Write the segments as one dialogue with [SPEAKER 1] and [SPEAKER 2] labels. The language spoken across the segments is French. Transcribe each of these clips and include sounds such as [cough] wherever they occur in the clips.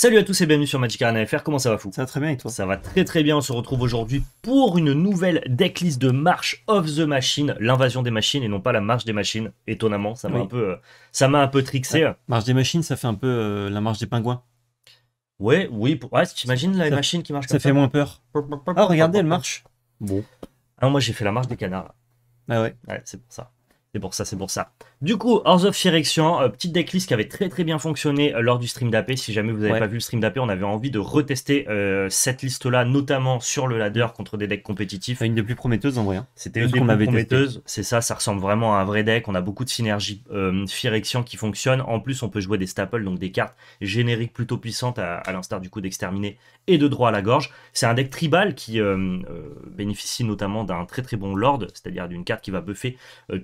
[SPEAKER 1] Salut à tous et bienvenue sur Magic Arena FR, comment ça va fou Ça va très bien et toi Ça va très très bien, on se retrouve aujourd'hui pour une nouvelle decklist de March of the Machine, l'invasion des machines et non pas la marche des machines, étonnamment, ça m'a un peu euh, ça m'a un peu trixé. marche des machines, ça fait un peu euh, la marche des pingouins. Ouais, oui, pour... ouais, t'imagines la machine qui marche comme ça, ça fait moins peur. Ah regardez, elle marche. Bon. Ah, moi j'ai fait la marche des canards. Ah ouais. Ouais, c'est pour ça. C'est pour ça, c'est pour ça. Du coup, hors of direction euh, petite decklist qui avait très très bien fonctionné euh, lors du stream d'AP. Si jamais vous n'avez pas vu le stream d'AP, on avait envie de retester euh, cette liste-là, notamment sur le ladder contre des decks compétitifs. Une des plus prometteuses en vrai. Hein. C'était une des plus prometteuses. C'est ça, ça ressemble vraiment à un vrai deck. On a beaucoup de synergies Firection qui fonctionnent. En plus, on peut jouer des staples, donc des cartes génériques plutôt puissantes, à, l'instar du coup d'exterminer et de droit à la gorge. C'est un deck tribal qui bénéficie notamment d'un très très bon lord, c'est-à-dire d'une carte qui va buffer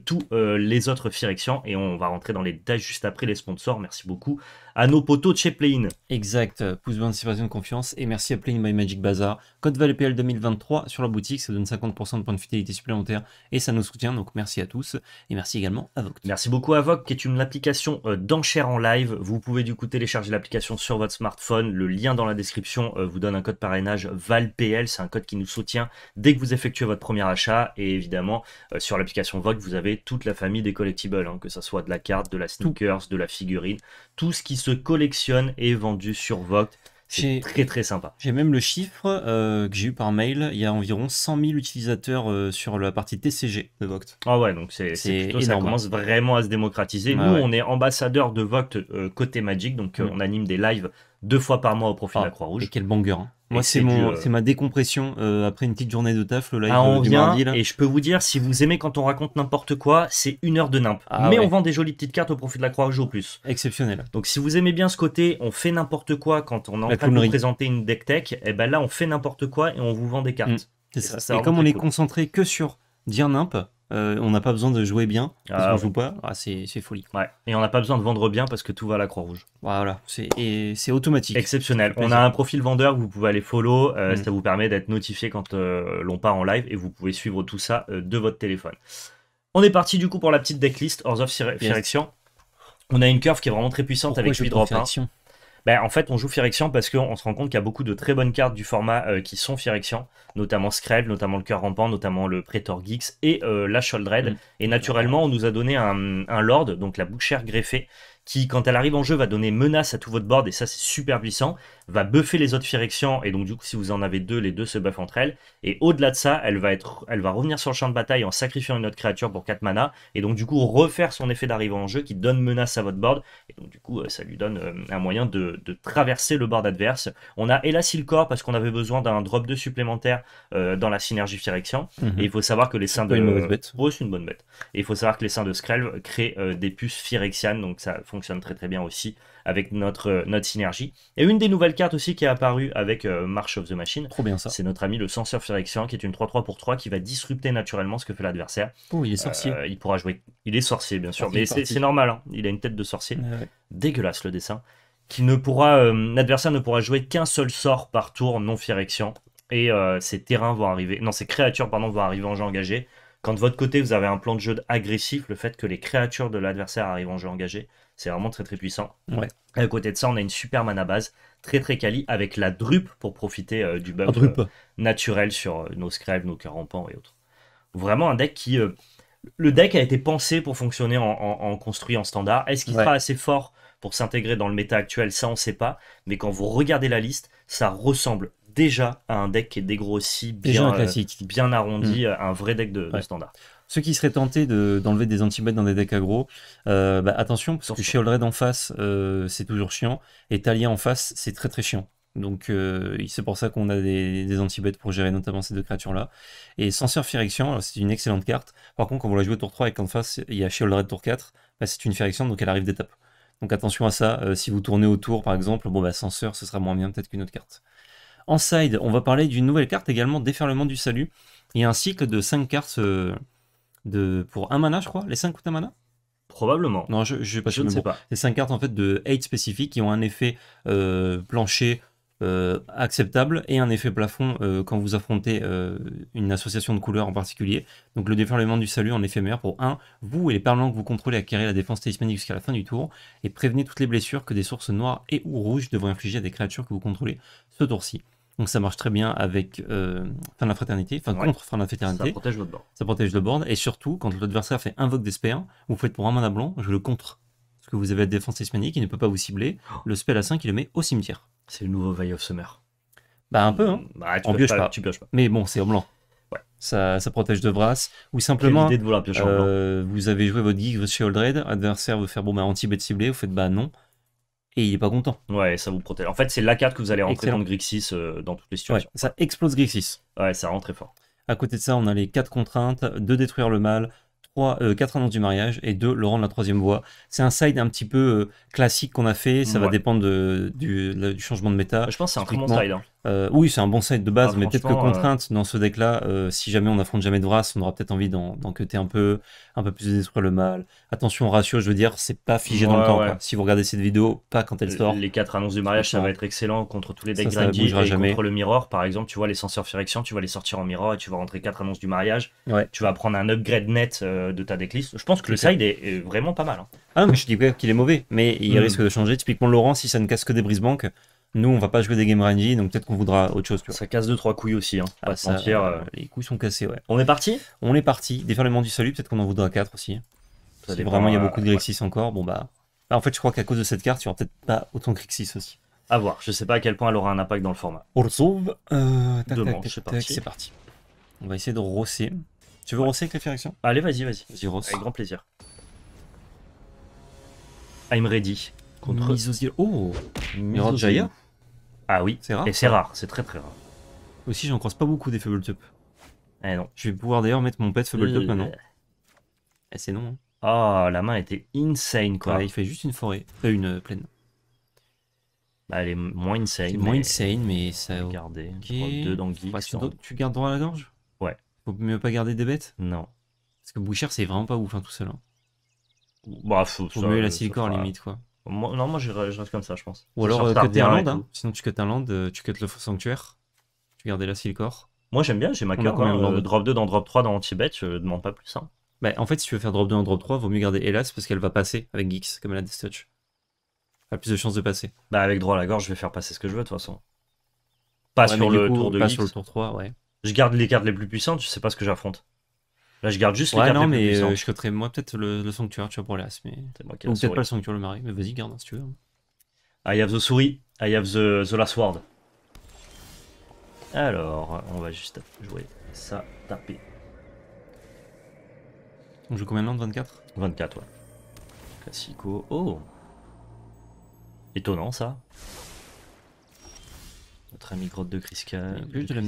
[SPEAKER 1] tous les autres Firection et on va rentrer dans les détails juste après les sponsors. Merci beaucoup à nos poteaux de chez Playin. Exact, pouce de anticipation de confiance et merci à Playin My Magic Bazaar. Code VALPL e 2023 sur la boutique, ça donne 50% de points de fidélité supplémentaires et ça nous soutient, donc merci à tous et merci également à Vogue. Merci beaucoup à Vogue, qui est une application euh, d'enchères en live. Vous pouvez du coup télécharger l'application sur votre smartphone, le lien dans la description euh, vous donne un code parrainage VALPL, c'est un code qui nous soutient dès que vous effectuez votre premier achat et évidemment euh, sur l'application Vogue, vous avez toute la famille des collectibles, hein, que ce soit de la carte, de la sneakers, de la figurine, tout ce qui se collectionne et vendu sur vote C'est très très sympa. J'ai même le chiffre euh, que j'ai eu par mail. Il y a environ 100 000 utilisateurs euh, sur la partie TCG de Voct. Ah ouais, donc c'est ça hein. commence vraiment à se démocratiser. Ah Nous, on est ambassadeur de Voct euh, côté Magic, donc mm. on anime des lives deux fois par mois au profit de ah, la Croix-Rouge. Et quel banger hein. Moi, c'est mon, euh, c'est ma décompression euh, après une petite journée de taf. Le live ah, du mardi, et je peux vous dire, si vous aimez quand on raconte n'importe quoi, c'est une heure de nimp. Ah Mais on vend des jolies petites cartes au profit de la Croix-Rouge au plus. Exceptionnel. Donc, si vous aimez bien ce côté, on fait n'importe quoi quand on est en train de vous présenter une deck tech, et eh ben là, on fait n'importe quoi et on vous vend des cartes. Mm. c'est ça. Et comme on est concentré que sur dire nimp, euh, on n'a pas besoin de jouer bien parce ah, joue pas. Ah, c'est folie. Et on n'a pas besoin de vendre bien parce que tout va à la Croix-Rouge. Voilà, c'est automatique. Exceptionnel. On a un profil vendeur vous pouvez aller follow. Euh, mm. Ça vous permet d'être notifié quand euh, l'on part en live et vous pouvez suivre tout ça de votre téléphone. On est parti du coup pour la petite decklist hors of direction On a une curve qui est vraiment très puissante avec 8 drop bah, en fait, on joue Phyrexian parce qu'on se rend compte qu'il y a beaucoup de très bonnes cartes du format euh, qui sont Phyrexian, notamment Scred, notamment le Cœur Rampant, notamment le Praetor Geeks et euh, la Sholdred. Mm. Et naturellement, on nous a donné un, un Lord, donc la Bouchère greffée, qui, quand elle arrive en jeu, va donner menace à tout votre board, et ça, c'est super puissant va buffer les autres Phyrexians, et donc du coup, si vous en avez deux, les deux se buffent entre elles. Et au-delà de ça, elle va, être, elle va revenir sur le champ de bataille en sacrifiant une autre créature pour 4 mana, et donc du coup, refaire son effet d'arrivée en jeu qui donne menace à votre board, et donc du coup, euh, ça lui donne euh, un moyen de, traverser le board adverse. On a Corps parce qu'on avait besoin d'un drop de supplémentaire euh, dans la synergie Phyrexian, mhm. et il faut savoir que les seins de. Une bête. une bonne bête. Et il faut savoir que les seins de Skrelv créent des puces Phyrexian, donc ça fonctionne très très bien aussi avec notre, notre synergie. Et une des nouvelles carte aussi qui est apparue avec euh, March of the Machine. Trop bien ça. C'est notre ami le Censeur Firection, qui est une 3-3 pour 3 qui va disrupter naturellement ce que fait l'adversaire. Oh, il est sorcier. Euh, il pourra jouer. Il est sorcier, bien sûr. Ah, mais c'est normal, hein. il a une tête de sorcier. Dégueulasse le dessin. Qui ne pourra, euh, l'adversaire ne pourra jouer qu'un seul sort par tour non Firexian. Et ces terrains vont arriver, non, ces créatures, pardon, vont arriver en jeu engagé. Quand de votre côté vous avez un plan de jeu agressif, le fait que les créatures de l'adversaire arrivent en jeu engagé, c'est vraiment très très puissant. à côté de ça, on a une super mana base, très très quali, avec la drupe pour profiter euh, du buff euh, naturel sur euh, nos scribes, nos Carampans et autres. Vraiment un deck qui. le deck a été pensé pour fonctionner en, construit en standard. Est-ce qu'il sera assez fort pour s'intégrer dans le méta actuel Ça, on ne sait pas. Mais quand vous regardez la liste, ça ressemble déjà à un deck qui est dégrossi, bien, classique. bien arrondi, mm. un vrai deck de, de standard. Ceux qui seraient tentés d'enlever des anti-bêtes dans des decks aggro, euh, bah, attention, parce que chez Red en face, euh, c'est toujours chiant, et Talia en face, c'est très très chiant. Donc euh, c'est pour ça qu'on a des, des anti-bêtes pour gérer notamment ces deux créatures-là. Et Censeur Firection, c'est une excellente carte. Par contre, quand vous la jouez tour 3 et qu'en face, il y a Shieldred tour 4, bah, c'est une Firection, donc elle arrive d'étape. Donc attention à ça, si vous tournez autour par exemple, bon bah Censeur, ce sera moins bien peut-être qu'une autre carte. En side, on va parler d'une nouvelle carte également, Déferlement du Salut. et y a un cycle de 5 cartes de, pour un mana, je crois, les 5 ou un mana Probablement. Non, je, ne sais pas. C'est 5 cartes en fait de 8 spécifiques qui ont un effet euh, plancher euh, acceptable et un effet plafond euh, quand vous affrontez une association de couleurs en particulier. Donc le déferlement du salut en éphémère pour 1, vous et les parlants que vous contrôlez acquérez la défense talismanique jusqu'à la fin du tour et prévenez toutes les blessures que des sources noires et ou rouges devront infliger à des créatures que vous contrôlez ce tour-ci. Donc ça marche très bien avec euh, fin de la fraternité, enfin contre fin de la fraternité. Ça protège votre board. Ça protège le board. Et surtout, quand l'adversaire fait invoque des vous faites pour un mana blanc, je le contre. Parce que vous avez la défense hispanique, il ne peut pas vous cibler. Le spell à 5, il le met au cimetière. C'est le nouveau Veil of Summer. Bah un peu, hein. Mmh, bah, tu pas, Tu pioches pas. Mais bon, c'est en blanc. Ouais. Ça, ça protège de brasse. Ou simplement, euh, vous avez joué votre geek chez Old adversaire veut faire bon bah anti bête ciblé, vous faites bah non, et il n'est pas content. Ouais, ça vous protège. En fait, c'est la carte que vous allez rentrer dans le Grixis euh, dans toutes les situations. ça explose Grixis. Ouais, ça rentre très fort. À côté de ça, on a les 4 contraintes 2 détruire le mal, 4 euh, annonces du mariage et 2 le rendre la troisième voie. C'est un side un petit peu euh, classique qu'on a fait. Ça va dépendre de, du, changement de méta. Je pense que c'est un très bon side. Hein. Euh, oui, c'est un bon set de base, ah, mais peut-être que euh, contrainte dans ce deck-là, euh, si jamais on affronte jamais de race, on aura peut-être envie d'en cutter un peu, un peu plus de le mal. Attention au ratio, je veux dire, c'est pas figé dans le temps. Si vous regardez cette vidéo, pas quand elle sort. Les quatre annonces du mariage, ça va être excellent contre tous les decks ça, et jamais. contre le mirror, par exemple. Tu vois les senseurs firection, tu vas les sortir en miroir et tu vas rentrer quatre annonces du mariage. Tu vas prendre un upgrade net de ta decklist. Je pense que le side est, vraiment pas mal. Hein. Ah, mais je dis pas qu'il est mauvais, mais il hmm. risque de changer. Typiquement, Laurent, si ça ne casse que des brise-banques nous, on va pas jouer des games randy, donc peut-être qu'on voudra autre chose. Ça casse deux trois couilles aussi, hein. ah, euh, Les couilles sont cassées, ouais. On est parti On est parti. monde du salut, peut-être qu'on en voudra quatre aussi. si vraiment il y a beaucoup de euh, Grixis encore, bon bah. bah... En fait, je crois qu'à cause de cette carte, tu n'auras peut-être pas autant de Grixis aussi. À voir. Je sais pas à quel point elle aura un impact dans le format. On le sauve. Euh, c'est parti. On va essayer de rosser. Tu veux rosser avec la Allez, vas-y, vas-y. Vas-y, rosse. Avec grand plaisir. I'm ready. Oh ah oui. C'est rare. Et c'est rare, c'est très très rare. Aussi, j'en croise pas beaucoup des Top. Eh non. Je vais pouvoir d'ailleurs mettre mon pet top euh. maintenant. Eh, c'est non. Hein. Ah, oh, la main était insane quoi. il fait juste une forêt, euh, une euh, plaine. Bah, elle est moins insane. moins mais... insane, mais ça. tu, gardes droit à la gorge Ouais. Faut mieux pas garder des bêtes Non. Parce que Boucher, c'est vraiment pas ouf hein, tout seul. Hein. Bah, faut, mieux la silicone limite quoi non, moi je reste comme ça, je pense. Ou alors un euh, land, hein. sinon tu cutes un land, euh, tu cuts le sanctuaire, tu gardes la corps. Moi j'aime bien, j'ai ma cœur. Hein, euh, drop 2 dans drop 3 dans anti je demande pas plus. Hein. Bah, en fait, si tu veux faire drop 2 en drop 3, vaut mieux garder Hélas parce qu'elle va passer avec Geeks, comme elle a des touch. Elle a plus de chances de passer. Bah, avec droit à la gorge, je vais faire passer ce que je veux de toute façon. Pas, sur, le tour de pas sur le tour 3, ouais. Je garde les cartes les plus puissantes, je sais pas ce que j'affronte. Là, je garde juste les cartes non, mais euh, je coterais moi peut-être le, Sanctuaire, tu vois, pour les As. Mais... peut-être pas le Sanctuaire, le mari, mais vas-y, garde hein, si tu veux. Hein. I have the souris, I have the, the last word. Alors, on va juste jouer ça, taper. On joue combien de 24 24, ouais. Classico. Oh Étonnant, ça. Notre ami grotte de Criscal. Plus de, de la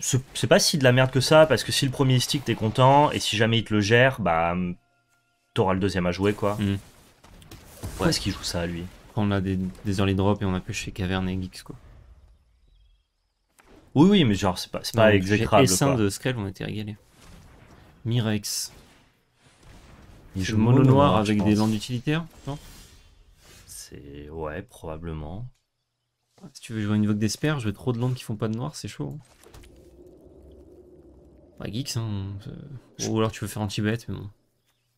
[SPEAKER 1] c'est pas si de la merde que ça, parce que si le premier stick, t'es content, et si jamais il te le gère, bah. Hum, t'auras le deuxième à jouer, quoi. Pourquoi mm. ouais. est-ce qu'il joue ça, lui Quand on a des, early drops et on a pêché chez Caverne et Geeks, quoi. Oui, oui, mais genre, c'est pas, c'est pas exécrable. de Skrell on était régalés. Mirex. Il joue mono noir avec des landes utilitaires, non C'est. Ouais, probablement. Si tu veux jouer une vogue d'espère, je veux trop de landes qui font pas de noir, c'est chaud. Hein. Bah geeks, hein, Ou alors tu veux faire anti bête mais bon.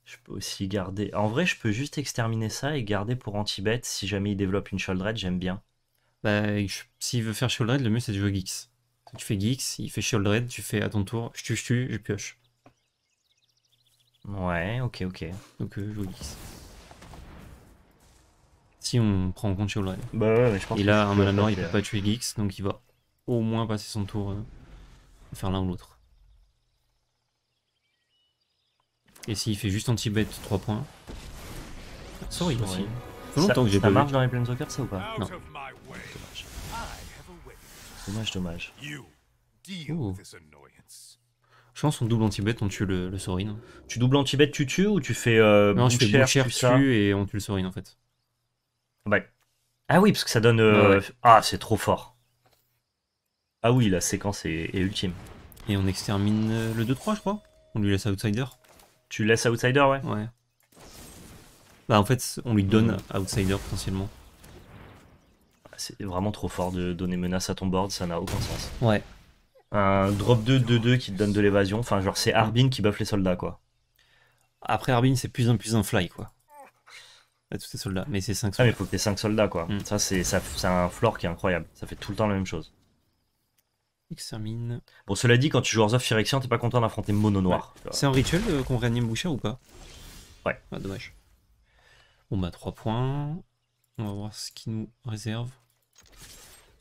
[SPEAKER 1] Je peux aussi garder. En vrai, je peux juste exterminer ça et garder pour anti bête si jamais il développe une Shouldred, j'aime bien. Bah, s'il veut faire Shouldred, le mieux c'est de jouer geeks. Tu fais geeks, il fait Shouldred, tu fais à ton tour, je tue, je tue, je pioche. Ouais, ok, ok. Donc, euh, je joue geeks. Si on prend en compte Shouldred. Bah ouais, mais je pense Et là, un maladroit il peut pas tuer geeks, donc il va au moins passer son tour euh, faire l'un ou l'autre. Et s'il fait juste anti-bet 3 points. Sorry aussi. Ça que pas marche dans les Plains Soccer ça ou pas Non. Dommage. Dommage, Je pense qu'on double anti-bet, on tue le, le Sorin. Tu doubles anti-bet, tu tues ou tu fais. Euh, non, je fais Boucher, tu et on tue le Sorin en fait. Ah oui, parce que ça donne. Euh, ah, c'est trop fort. Ah oui, la séquence est ultime. Et on extermine euh, le 2-3, je crois. On lui laisse outsider. Tu laisses Outsider, ouais Ouais. Bah, en fait, on lui donne Outsider potentiellement. Ah, c'est vraiment trop fort de donner menace à ton board, ça n'a aucun sens. Ouais. Un drop 2, 2-2 qui te donne de l'évasion. Enfin, genre, c'est Arbin qui buff les soldats, quoi. Après Arbin, c'est plus un plus un fly, quoi. tous tes soldats, mais c'est 5 soldats. Ah, mais faut que t'aies 5 soldats, quoi. Mm. Ça, c'est un floor qui est incroyable. Ça fait tout le temps la même chose termine. Bon, cela dit, quand tu joues aux of Phyrexian, t'es pas content d'affronter Mono Noir. C'est un rituel euh, qu'on réanime Boucher ou pas Ouais. Ah, dommage. On bah, 3 points. On va voir ce qu'il nous réserve.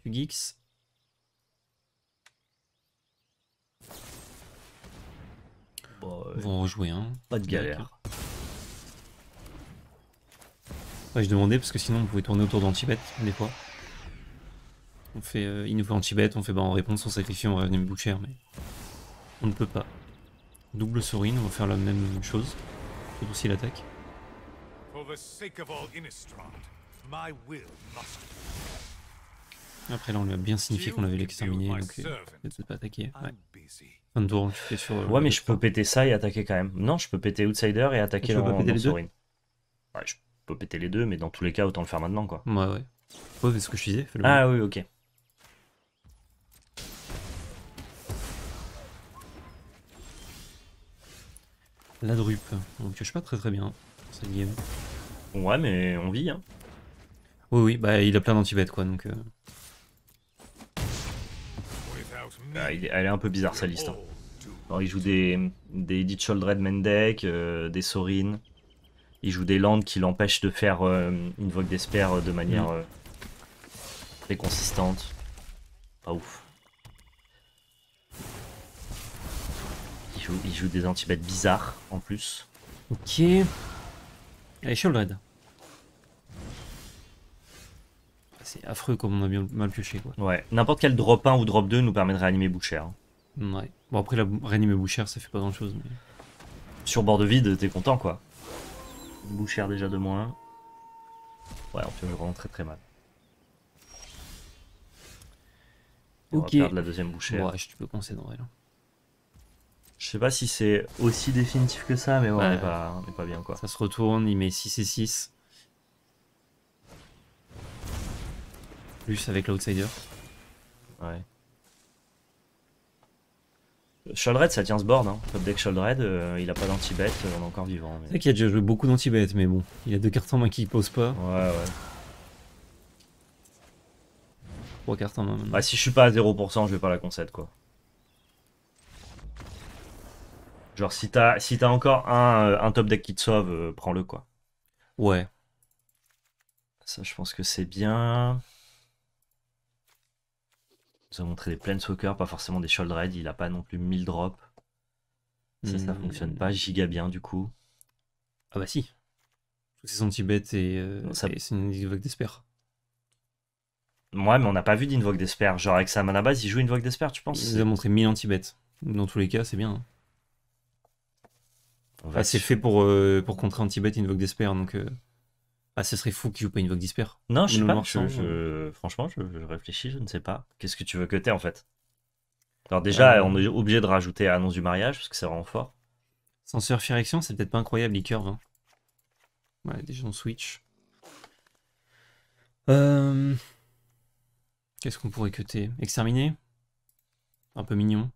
[SPEAKER 1] Du Geeks. Bon, Vont rejouer un. Hein. Pas de galère. je demandais parce que sinon on pouvait tourner autour d'Antibet des fois. On fait, euh, il nous fait anti-bête, on fait bah en réponse, on sacrifie, on va venir boucher, mais on ne peut pas. Double Sorin, on va faire la même chose, surtout aussi l'attaque. Après là on lui a bien signifié qu'on avait l'exterminé, donc euh, ne peut pas attaquer. Ouais. sur... Euh, ouais mais je peux péter ça et attaquer quand même. Non, je peux péter Outsider et attaquer ah, le péter Ouais, je peux péter les deux, mais dans tous les cas autant le faire maintenant quoi. Ouais ouais. Ouais, c'est ce que je disais. Ah oui, ok. la drupe. Donc je sais pas très très bien cette game. Ouais, mais on vit. Hein. Oui, oui, bah il a plein d'antibet quoi donc. Euh. Bah, elle est un peu bizarre sa liste. Hein. Alors, il joue des, des Edith Sholdred Mendek, euh, des Sorin. Il joue des landes qui l'empêchent de faire euh, une Vogue d'Esper de manière mm. très consistante. Pas ouf. il joue des anti bizarres en plus. Ok. Allez, Red. C'est affreux comme on a bien mal pioché quoi. Ouais, n'importe quel drop 1 ou drop 2 nous permet de réanimer Boucher. Hein. Ouais. Bon après la réanimer Boucher ça fait pas grand chose. Mais... Sur bord de vide, t'es content quoi. Boucher déjà de moins. Ouais, on fait vraiment très très mal. ok. va perdre la deuxième Boucher. Ouais, je peux concéder en je sais pas si c'est aussi définitif que ça, mais ouais, on est pas, bien quoi. Ça se retourne, il met 6 et 6. Plus avec l'outsider. Ouais. Shouldred ça tient ce board, hein. Top deck Shouldred, euh, il a pas d'anti-bet, euh, on est encore vivant. Mais... C'est qu'il a déjà joué beaucoup d'anti-bet, mais bon, il a deux cartes en main qui posent pas. Ouais, ouais. Trois cartes en main. Maintenant. Bah, si je suis pas à 0%, je vais pas la concède quoi. Genre, si t'as si encore euh, un, top deck qui te sauve, euh, prends-le, quoi. Ouais. Ça, je pense que c'est bien. Nous a montré des soccer pas forcément des Shold Il a pas non plus 1000 drops. Ça, ça hmm. fonctionne pas giga bien, du coup. Ah bah si. C'est son euh, et, c'est une Invoke d'Esper. Ouais, mais on n'a pas vu d'Invoke desper. Genre, avec sa la base, il joue Invoke d'Esper, tu penses Il nous a montré 1000 anti-bêtes. Dans tous les cas, c'est bien. Hein. Ah, c'est fait pour, euh, pour contrer Antibat et Invoke Despair, donc. Euh, ah, ce serait fou qu'il joue pas Invoke Despair. Non, je sais pas. Euh. Franchement, je, réfléchis, je ne sais pas. Qu'est-ce que tu veux que en fait Alors, déjà, on est obligé de rajouter Annonce du mariage, parce que c'est vraiment fort. Censeur Firection, c'est peut-être pas incroyable, les hein. Ouais, déjà on switch. Qu'est-ce qu'on pourrait es Exterminer Un peu mignon.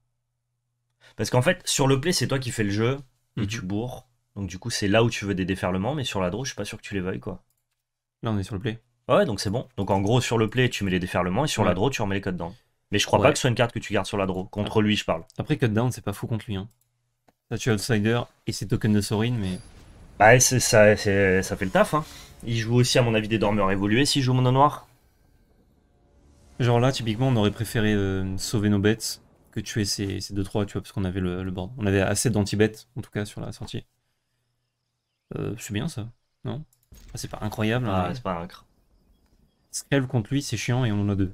[SPEAKER 1] Parce qu'en fait, sur le play, c'est toi qui fais le jeu et mhm. tu bourres. Donc du coup, c'est là où tu veux des déferlements, mais sur la draw, je suis pas sûr que tu les veuilles, quoi. Là, on est sur le play. Ah ouais, donc c'est bon. Donc en gros, sur le play, tu mets les déferlements, et sur la draw, tu remets les codes dedans. Mais je crois pas que ce soit une carte que tu gardes sur la draw. Contre lui, je parle. Après, que down, c'est pas fou contre lui. Hein. Là, tu outsider et ses tokens de Sorin, mais. Bah, ça, ça fait le taf. Hein. Il joue aussi, à mon avis, des dormeurs évolués s'il joue mono noir. Genre là, typiquement, on aurait préféré euh, sauver nos bêtes que tuer ces, ces deux trois, tu vois, parce qu'on avait le, le, board. On avait assez d'anti-bêtes, en tout cas, sur la sortie. Euh, c'est bien ça, non ah, C'est pas incroyable. Hein, ah, c'est pas incroyable. Scribe contre lui, c'est chiant et on en a deux.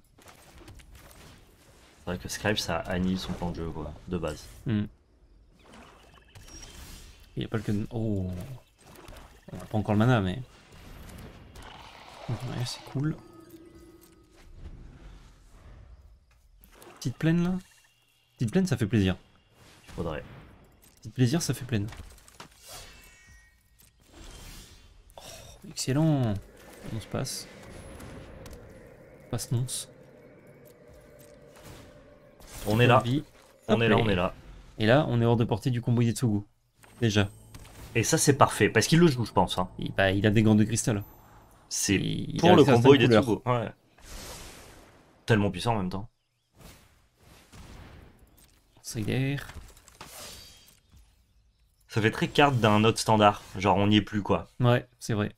[SPEAKER 1] C'est vrai que Scribe, ça annule son plan de jeu, quoi, de base. Hmm. Il n'y a pas le que. Oh On n'a pas encore le mana, mais. Ouais, c'est cool. Petite plaine là Petite plaine, ça fait plaisir. Il faudrait. Petite plaisir, ça fait plaine. Oh, excellent. On se passe. Passe nonce. On, est là. On est là, on est là. Et là, on est hors de portée du combo Yetsugu. Déjà. Et ça, c'est parfait, parce qu'il le joue, je pense. Hein. Bah, il a des gants de cristal. C'est pour le combo Yetsugu. Ouais. Tellement puissant en même temps. Ça fait très carte d'un autre standard. Genre, on n'y est plus, quoi. Ouais, c'est vrai.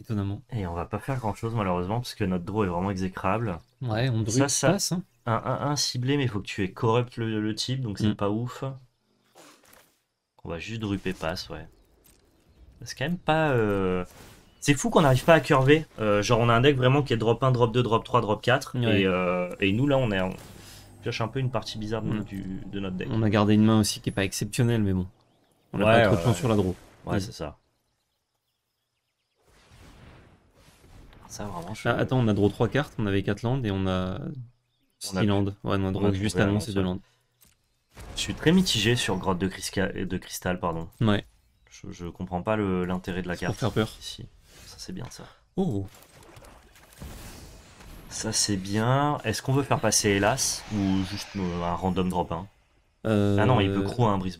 [SPEAKER 1] Étonnamment. Et on va pas faire grand chose, malheureusement, parce que notre draw est vraiment exécrable.
[SPEAKER 2] Ouais, on drupe ça, passe, hein.
[SPEAKER 1] Un ciblé, mais il faut que tu aies corrupt le, type, donc c'est mm. pas ouf. On va juste druper passe, ouais. C'est quand même pas... Euh, c'est fou qu'on n'arrive pas à curver. Euh, genre, on a un deck vraiment qui est drop 1, drop 2, drop 3, drop 4. Et, euh, et, nous, là, on est, pioche un peu une partie bizarre hmm. de, notre deck. On a gardé une main aussi qui est pas exceptionnelle, mais bon. On a pas trop de temps sur la draw. Ouais, hmm. c'est ça. Ça, vraiment, ah, attends, on a draw 3 cartes, on avait 4 landes et on a. 6 landes. Ouais, on a draw juste un land, c'est 2 landes. Je suis très mitigé sur Grotte de, euh, Cristal, pardon. Ouais. Je, je comprends pas l'intérêt de la carte. Pour faire peur. Ça, c'est bien ça. Oh ça c'est bien. Est-ce qu'on veut faire passer Hélas ou juste un random drop 1 euh, Ah non, il peut crew un brise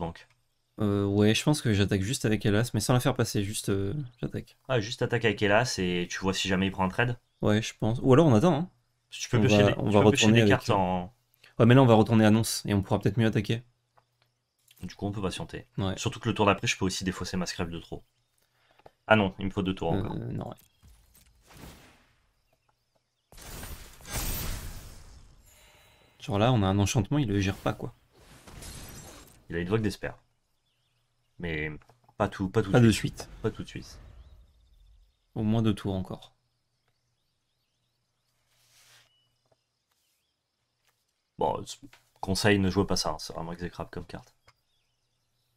[SPEAKER 1] euh, ouais, je pense que j'attaque juste avec Hélas, mais sans la faire passer, juste euh, j'attaque. Ah, juste attaque avec Hélas et tu vois si jamais il prend un trade Ouais, je pense. Ou alors on attend. Hein. Tu peux on piocher on retourner des cartes en. Ouais, mais là on va retourner annonce et on pourra peut-être mieux attaquer. Du coup, on peut patienter. Surtout que le tour d'après, je peux aussi défausser ma scrap de trop. Ah non, il me faut deux tours encore. non, Genre là, on a un enchantement, il le gère pas, quoi. Il a une vague d'espère. Mais pas tout, pas tout de suite. Pas tout de suite. Au moins deux tours encore. Bon, conseil, ne jouez pas ça, hein, c'est vraiment exécrable comme carte.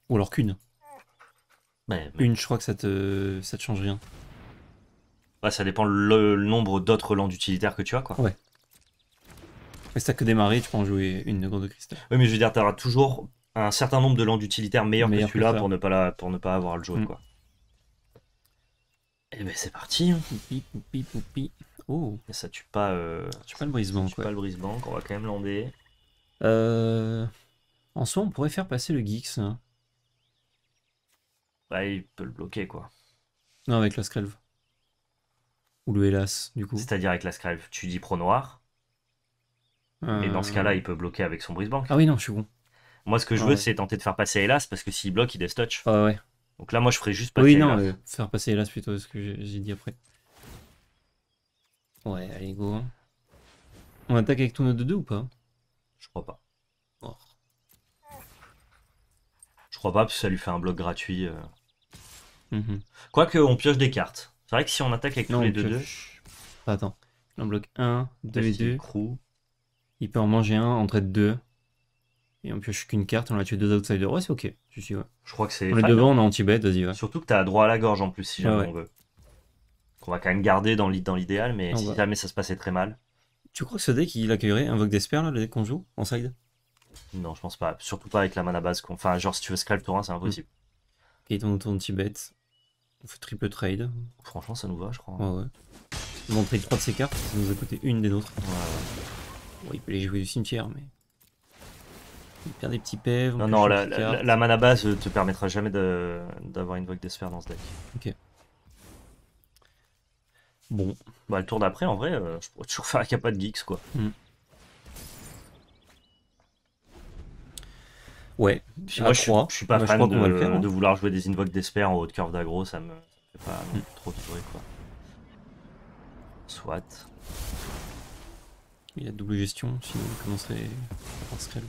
[SPEAKER 1] Ou alors qu'une. Mais, Une, je crois que ça te, ça te change rien. Bah, ça dépend le, nombre d'autres landes utilitaires que tu as, quoi. Ouais. Mais ça que démarrer, tu peux en jouer une de de cristal. Oui, mais je veux dire, tu auras toujours un certain nombre de landes utilitaires meilleures Meilleur que celui-là pour, ne pas la, pour ne pas avoir le jouer. Mm. Quoi. Et eh ben c'est parti. Hein. Oh. ça tue pas, euh, pas le brise pas le brise on va quand même lander. Euh, en soi, on pourrait faire passer le Geeks. Hein. Bah, il peut le bloquer, quoi. Non, avec la Screlve. Ou le Hélas, du coup. C'est-à-dire avec la Screlve, tu dis pro noir. Et dans ce cas-là, euh. il peut bloquer avec son brise Ah oui, non, je suis bon. Moi, ce que je veux, c'est tenter de faire passer Hélas parce que s'il bloque, il touch. Ah ouais. Donc là, moi, je ferais juste passer. Oui, non, euh, faire passer Hélas plutôt, ce que j'ai dit après. Ouais, allez, go. Hein. On attaque avec tous nos 2-2 ou pas Je crois pas. Oh. Je crois pas, parce que ça lui fait un bloc gratuit. Euh. Mhm. Quoique, on pioche des cartes. C'est vrai que si on attaque avec tous les 2-2. Attends. On bloque 1, 2 2. Il peut en manger un, en traite deux. Et on pioche qu'une carte, on a tué deux outsiders. Ouais, c'est ok. Je, crois que c'est. On est devant, on est anti-bet, vas-y. Surtout que t'as droit à la gorge en plus, si jamais on veut. Qu'on va quand même garder dans l'idéal, mais si jamais ça se passait très mal. Tu crois que ce deck, il accueillerait Invoke d'Esper, là, le deck qu'on joue, en side Non, je pense pas. Surtout pas avec la mana base. Enfin, genre, si tu veux scalp 1 c'est impossible. Et Ok, ton, ton anti-bet. On fait triple trade. Franchement, ça nous va, je crois. Ouais, ouais. trade trois de ces cartes, ça nous a coûté une des nôtres. Bon, il peut les jouer du cimetière, mais. Il perd des petits pèves. Non, non, la, la, mana base te permettra jamais d'avoir une vogue sphères dans ce deck. Ok. Bon. Bah, le tour d'après, en vrai, euh, je pourrais toujours faire un capa de Geeks, quoi. Hmm. Ouais, Moi, je, je, suis pas fan de, hein. de, vouloir jouer des invoques d'espère en haut de curve d'aggro, ça me, fait pas hmm. trop durer quoi. Soit. Il y a double gestion, sinon comment serait, comment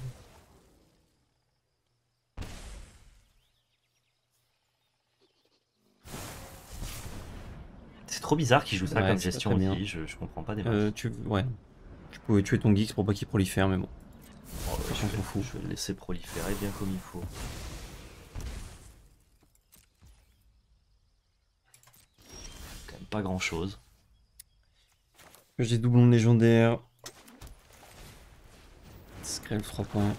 [SPEAKER 1] C'est trop bizarre qu'il joue ça comme gestion aussi, je, comprends pas des euh, tu, ouais. tu pouvais tuer ton geeks pour pas qu'il prolifère, mais bon. Oh, je, vais, fou. je vais le laisser proliférer bien comme il faut. Quand même pas grand chose. J'ai doublon légendaire. Scrève 3 points.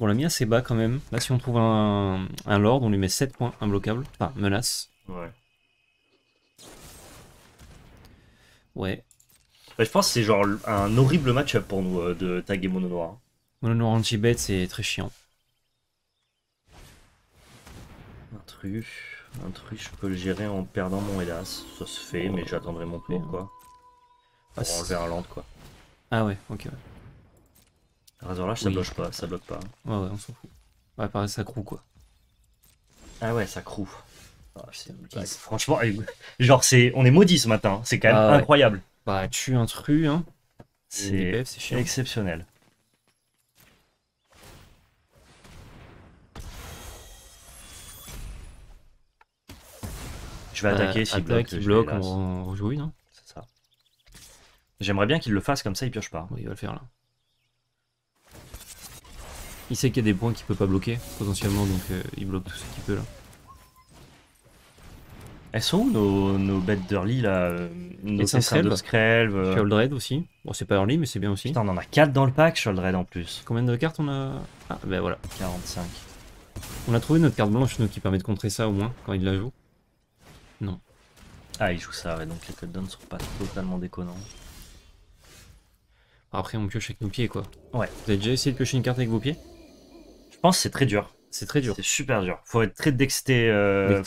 [SPEAKER 1] Bon, la mienne c'est bas quand même. Là, si on trouve un, un Lord, on lui met 7 points imbloquables. Enfin, menace. Ouais. Ouais. Bah, je pense que c'est genre un horrible match pour nous euh, de taguer Mono Noir. Mono Noir anti-bet, c'est très chiant. Un truc. Un truc, je peux le gérer en perdant mon hélas. Ça se fait, oh. mais j'attendrai mon tour, quoi. Pour ah, enlever un land, quoi. Ah ouais, ok ouais. là, ça bloque pas, ça bloque pas. Hein. Ouais ouais on s'en fout. Ouais pareil ça croue quoi. Ah ouais ça croue. Ah, franchement, eh, genre c'est. On est maudit ce matin, hein. c'est quand même ah incroyable. Bah tu un hein. C'est exceptionnel. Je vais euh, attaquer s'il si attaque, bloque. on rejoue non J'aimerais bien qu'il le fasse comme ça, il pioche pas. il va le faire là. Il sait qu'il y a des points qu'il peut pas bloquer, potentiellement, donc euh, il bloque tout ce qu'il peut là. Elles sont où nos, bêtes d'early là euh, Nos de Skrelv euh... aussi. Bon, c'est pas early, mais c'est bien aussi. Putain, on en a 4 dans le pack, Sholdred en plus. Combien de cartes on a Ah, ben voilà. 45. On a trouvé notre carte blanche, nous, qui permet de contrer ça au moins quand il la joue. Non. Ah, il joue ça, ouais, donc les ne sont pas totalement déconnants. Après, on pioche avec nos pieds, quoi. Ouais. Vous avez déjà essayé de piocher une carte avec vos pieds Je pense que c'est très dur. C'est très dur. C'est super dur. Faut être très dexté. Euh...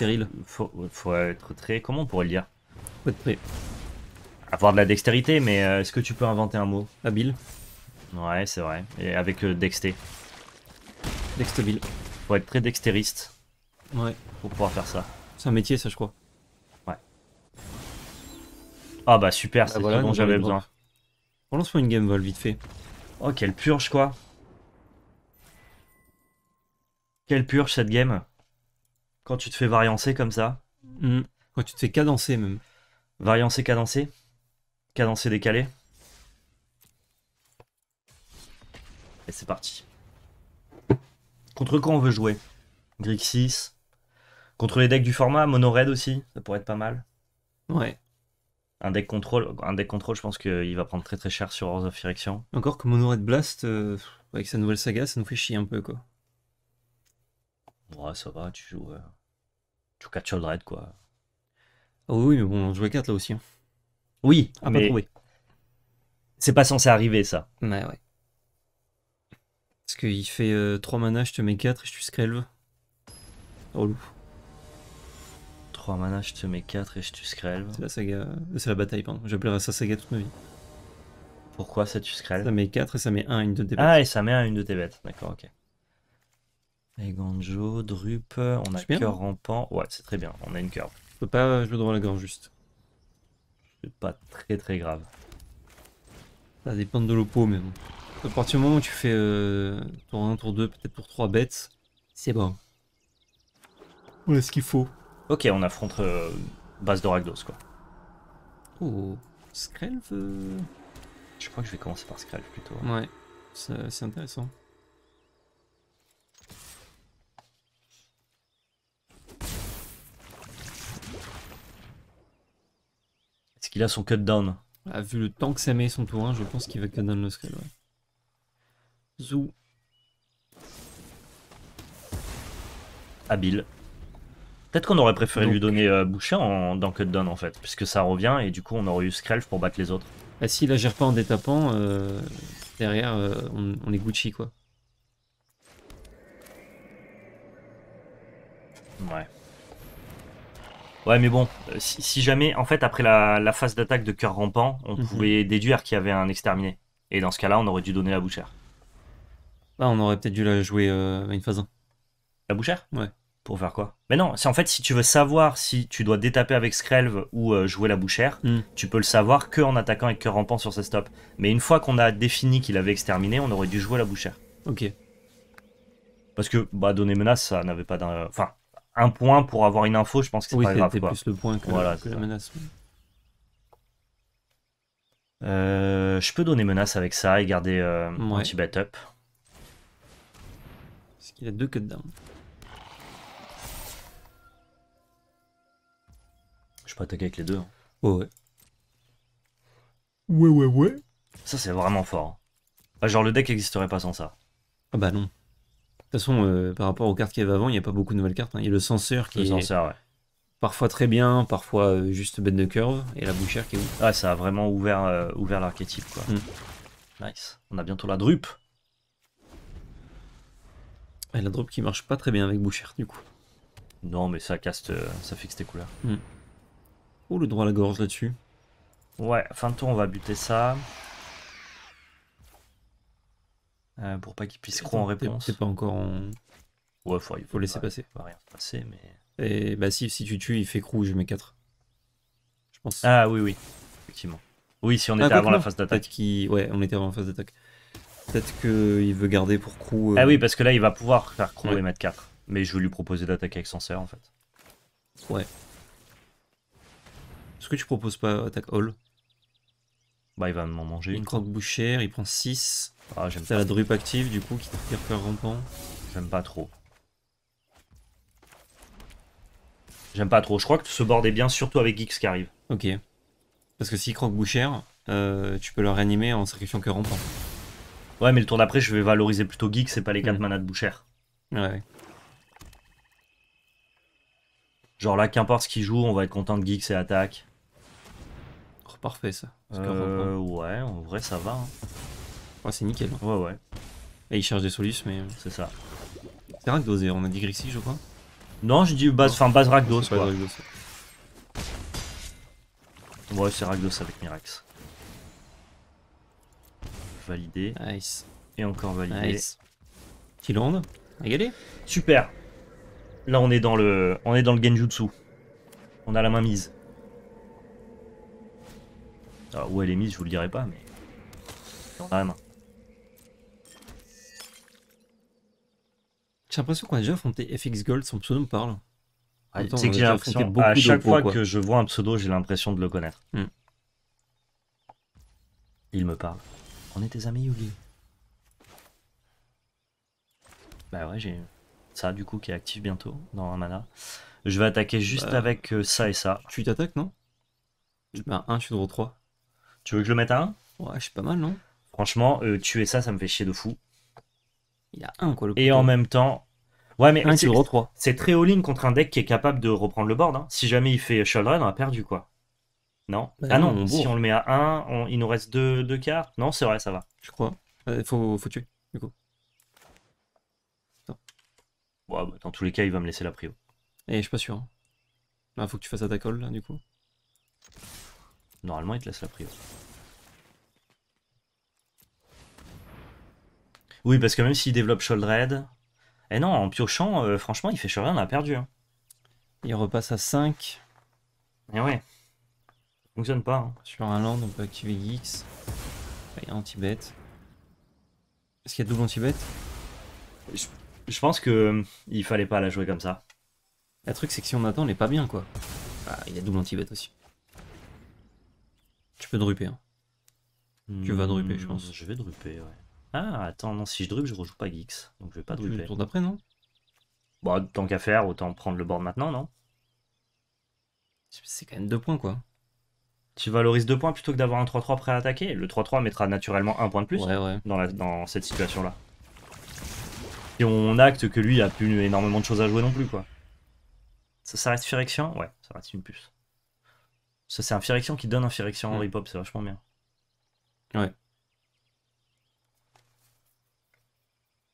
[SPEAKER 1] Faut, être très. Comment on pourrait le dire Faut être très. Avoir de la dextérité, mais euh, est-ce que tu peux inventer un mot Habile. Ouais, c'est vrai. Et avec le euh, dexté. Dextobile. Faut être très dextériste. Ouais. Pour pouvoir faire ça. C'est un métier, ça, je crois. Ouais. Ah bah super, bah c'est dont j'avais besoin. Relance-moi une game vol vite fait. Oh, quelle purge, quoi. Quelle purge cette game. Quand tu te fais variancer comme ça. Hmm. Quand tu te fais cadencer même. Variancer, cadencer. Cadencer, décalé. Et c'est parti. Contre quoi on veut jouer Grixis. Contre les decks du format, Mono Red aussi, ça pourrait être pas mal. Ouais. Un deck contrôle, un deck contrôle, je pense qu'il va prendre très très cher sur Horse of Erection. Encore que Mono Red Blast, euh, avec sa nouvelle saga, ça nous fait chier un peu quoi. Ouais, ça va, tu joues. Euh, tu joues 4 the Red quoi. Oh oui, mais bon, on jouait 4 là aussi. Hein. Oui, à ah, mais... pas C'est pas censé arriver ça. Ouais, bah, ouais. Parce qu'il fait 3 euh, mana, je te mets 4 et je suis Oh loup. 3 mana, je te mets 4 et je tue Skrelv. C'est la saga. Euh, c'est la bataille, pardon. J'appellerai ça saga toute ma vie. Pourquoi ça tue Skrelv Ça met 4 et ça met 1 à une de bêtes. Ah, et ça met 1 à une de tes bêtes. D'accord, ok. Et Ganjo, Drup, on a cœur rampant. Ouais, c'est très bien, on a une cœur. Je peux pas euh, jouer à la gorge juste. C'est pas très très grave. Ça dépend de l'oppo, mais bon. À partir du moment où tu fais euh, tour 1, tour 2, peut-être pour 3 bêtes, c'est bon. On a ce qu'il faut. Ok, on affronte euh, base de quoi. Oh, Skrelv euh. Je crois que je vais commencer par Skrelv plutôt. Hein. Ouais, c'est intéressant. Est-ce qu'il a son cut down bah, Vu le temps que ça met son tour hein, je pense qu'il va cut down le Skrelv, Zou. Habile. Peut-être qu'on aurait préféré lui donner euh, Boucher en, dans Cut Down en fait, puisque ça revient et du coup on aurait eu Skrelf pour battre les autres. Bah si la gère pas en détapant, euh, derrière euh, on, est Gucci quoi. Ouais. Ouais mais bon, si, jamais, en fait après la, phase d'attaque de cœur rampant, on mhm. pouvait déduire qu'il y avait un exterminé. Et dans ce cas-là, on aurait dû donner la bouchère. Bah on aurait peut-être dû la jouer à une phase 1. La bouchère Ouais. Pour faire quoi Mais non, c'est en fait si tu veux savoir si tu dois détaper avec Screlve ou euh, jouer la bouchère, hmm. tu peux le savoir que en attaquant et que rampant sur ses stops. Mais une fois qu'on a défini qu'il avait exterminé, on aurait dû jouer la bouchère. Ok. Parce que bah donner menace, ça n'avait pas d'un, enfin un point pour avoir une info, je pense que c'est pas grave. plus le point que, menace. Euh, je peux donner menace avec ça et garder mon petit bet-up. Parce qu'il a deux cut down. attaquer avec les deux. Hein. Ouais, ouais. Ouais, ouais, Ça, c'est vraiment fort. Bah, genre, le deck n'existerait pas sans ça. Ah bah non. De toute façon, euh, par rapport aux cartes qu'il y avait avant, il n'y a pas beaucoup de nouvelles cartes. Hein. Il y a le censeur qui est parfois très bien, parfois euh, juste bête de curve, et la bouchère qui est Ah, ça a vraiment ouvert, euh, ouvert l'archétype, quoi. Mm. Nice. On a bientôt la drupe. Et la drupe qui marche pas très bien avec bouchère, du coup. Non, mais ça caste, ça fixe tes couleurs. Mm le droit à la gorge là-dessus. Ouais, fin de tour, on va buter ça. Euh, pour pas qu'il puisse croire en réponse. C'est pas encore en... Ouais, faut, il faut, laisser passer. mais... Et bah si, si tu tues, il fait crew, je mets 4. Je pense. Ah oui, oui. Effectivement. Oui, si on ah, était avant la phase d'attaque. qui Ouais, on était avant la phase d'attaque. Peut-être qu'il veut garder pour crew... Euh, ah oui, parce que là, il va pouvoir faire crew et mettre 4. Mais je vais lui proposer d'attaquer avec son en fait. Ouais. Est-ce que tu proposes pas Attack All Bah, il va m'en manger. Une croque bouchère, il prend 6. Ah, j'aime T'as la drupe active, du coup, qui tire cœur rampant. J'aime pas trop. J'aime pas trop. Je crois que ce se est bien, surtout avec Geeks qui arrive. Ok. Parce que si croque bouchère, euh, tu peux le réanimer en sacrifiant cœur rampant. Ouais, mais le tour d'après, je vais valoriser plutôt Geeks et pas les 4 mm. manas de bouchère. Ouais, Genre là, qu'importe ce qu'il joue, on va être content de Geeks et attaque parfait ça. Euh, hein. ouais, en vrai ça va. Hein. Ouais, c'est nickel. Hein. Ouais, ouais. Et il cherche des solutions mais. Euh, c'est ça. C'est Rakdos on a dit Grixie, je crois. Non, j'ai dit base, enfin base Rakdos. Quoi. Ouais, c'est Rakdos avec Mirax. Validé. Nice. Et encore validé. Nice. Tiland. Regardez. Super. Là, on est dans le, on est dans le Genjutsu. On a la main mise. Alors, ah, où elle est mise, je vous le dirai pas, mais. quand même. J'ai l'impression qu'on a déjà affronté FX Gold, son pseudo me parle. c'est que j'ai l'impression, chaque fois que je vois un pseudo, j'ai l'impression de le connaître. Hmm. Il me parle. On est tes amis, Yugi. Bah ouais, j'ai ça du coup qui est actif bientôt dans un mana. Je vais attaquer juste bah. avec euh, ça et ça. Tu t'attaques, non Bah 1, tu te 3. Tu veux que je le mette à 1 Ouais, je suis pas mal, non Franchement, euh, tuer ça, ça me fait chier de fou. Il a 1 quoi le Et en même temps. Ouais, mais un le sur 3. C'est très all-in contre un deck qui est capable de reprendre le board. Hein. Si jamais il fait Sheldred, on a perdu quoi. Non bah Ah non, si on le met à 1, il nous reste 2 deux, deux, cartes. Non, c'est vrai, ça va. Je crois. Il euh, faut, faut tuer, du coup. Ouais, bah, dans tous les cas, il va me laisser la prio. Et je suis pas sûr. Hein. Bah, faut que tu fasses ta colle, là, du coup. Normalement, il te laisse la prise. Oui, parce que même s'il développe Sholdred... Eh non, en piochant, euh, franchement, il fait rien on a perdu. Hein. Il repasse à 5. Eh ouais. Ça fonctionne pas. Hein. Sur un land, on peut activer X. Il y a anti-bet. Est-ce qu'il y a double anti-bet je, pense que euh, il fallait pas la jouer comme ça. Le truc, c'est que si on attend, on n'est pas bien, quoi. Ah, il y a double anti-bet aussi. Tu peux drupper. Hein. tu vas drupper, je pense. Hmm, je vais drupper. ouais. Ah, attends, non, si je drupe, je rejoue pas Geeks. Donc je vais pas tu druper. Tour d'après, non Bon, tant qu'à faire, autant prendre le board maintenant, non C'est quand même deux points, quoi. Tu valorises deux points plutôt que d'avoir un 3-3 prêt à attaquer. Le 3-3 mettra naturellement un point de plus Dans, cette situation-là. Et on acte que lui a plus énormément de choses à jouer non plus, quoi. Ça, reste Firection Ouais, ça reste une puce. Ça, c'est un qui donne un Firection en hip c'est vachement bien. Ouais.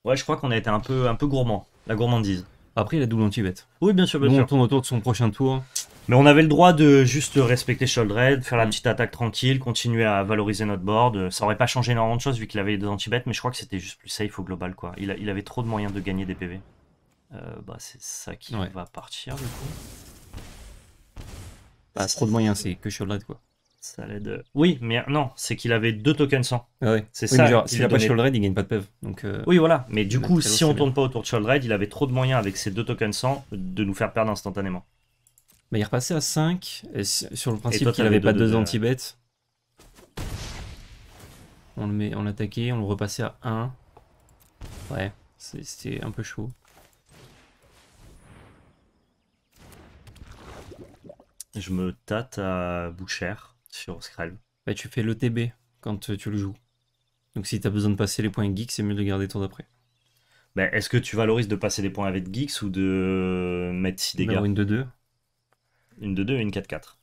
[SPEAKER 1] Ouais, je crois qu'on a été un peu, un peu gourmand, la gourmandise. Après, il a double anti Oui, bien sûr, bien sûr. on tourne autour de son prochain tour. Mais on avait le droit de juste respecter Sholdred, faire la mm. petite attaque tranquille, continuer à valoriser notre board. Ça aurait pas changé énormément de choses vu qu'il avait deux anti mais je crois que c'était juste plus safe au global. quoi. Il, a, il avait trop de moyens de gagner des PV. Euh, bah, c'est ça qui va partir du coup. Pas bah, trop de moyens, c'est que Shouldred quoi. Ça l'aide. Euh. Oui, mais non, c'est qu'il avait deux tokens 100. Ah c'est ça. S'il n'a pas Shield il gagne pas de PEV. Donc, euh, Oui, voilà. Mais du coup, si on tourne pas autour de Shoulder il avait trop de moyens avec ses deux tokens 100 de nous faire perdre instantanément. Bah, il repassait à 5, sur le principe qu'il avait pas deux anti-bêtes. On le met, on l'attaquait, on le repassait à 1. Ouais, c'était un peu chaud. Je me tâte à Boucher sur scrabble. Bah, tu fais l'ETB quand tu le joues. Donc si tu as besoin de passer les points geeks, c'est mieux de garder ton d'après. Bah, Est-ce que tu valorises de passer les points avec geeks ou de mettre 6 dégâts Une de 2. Une de 2 et une 4-4.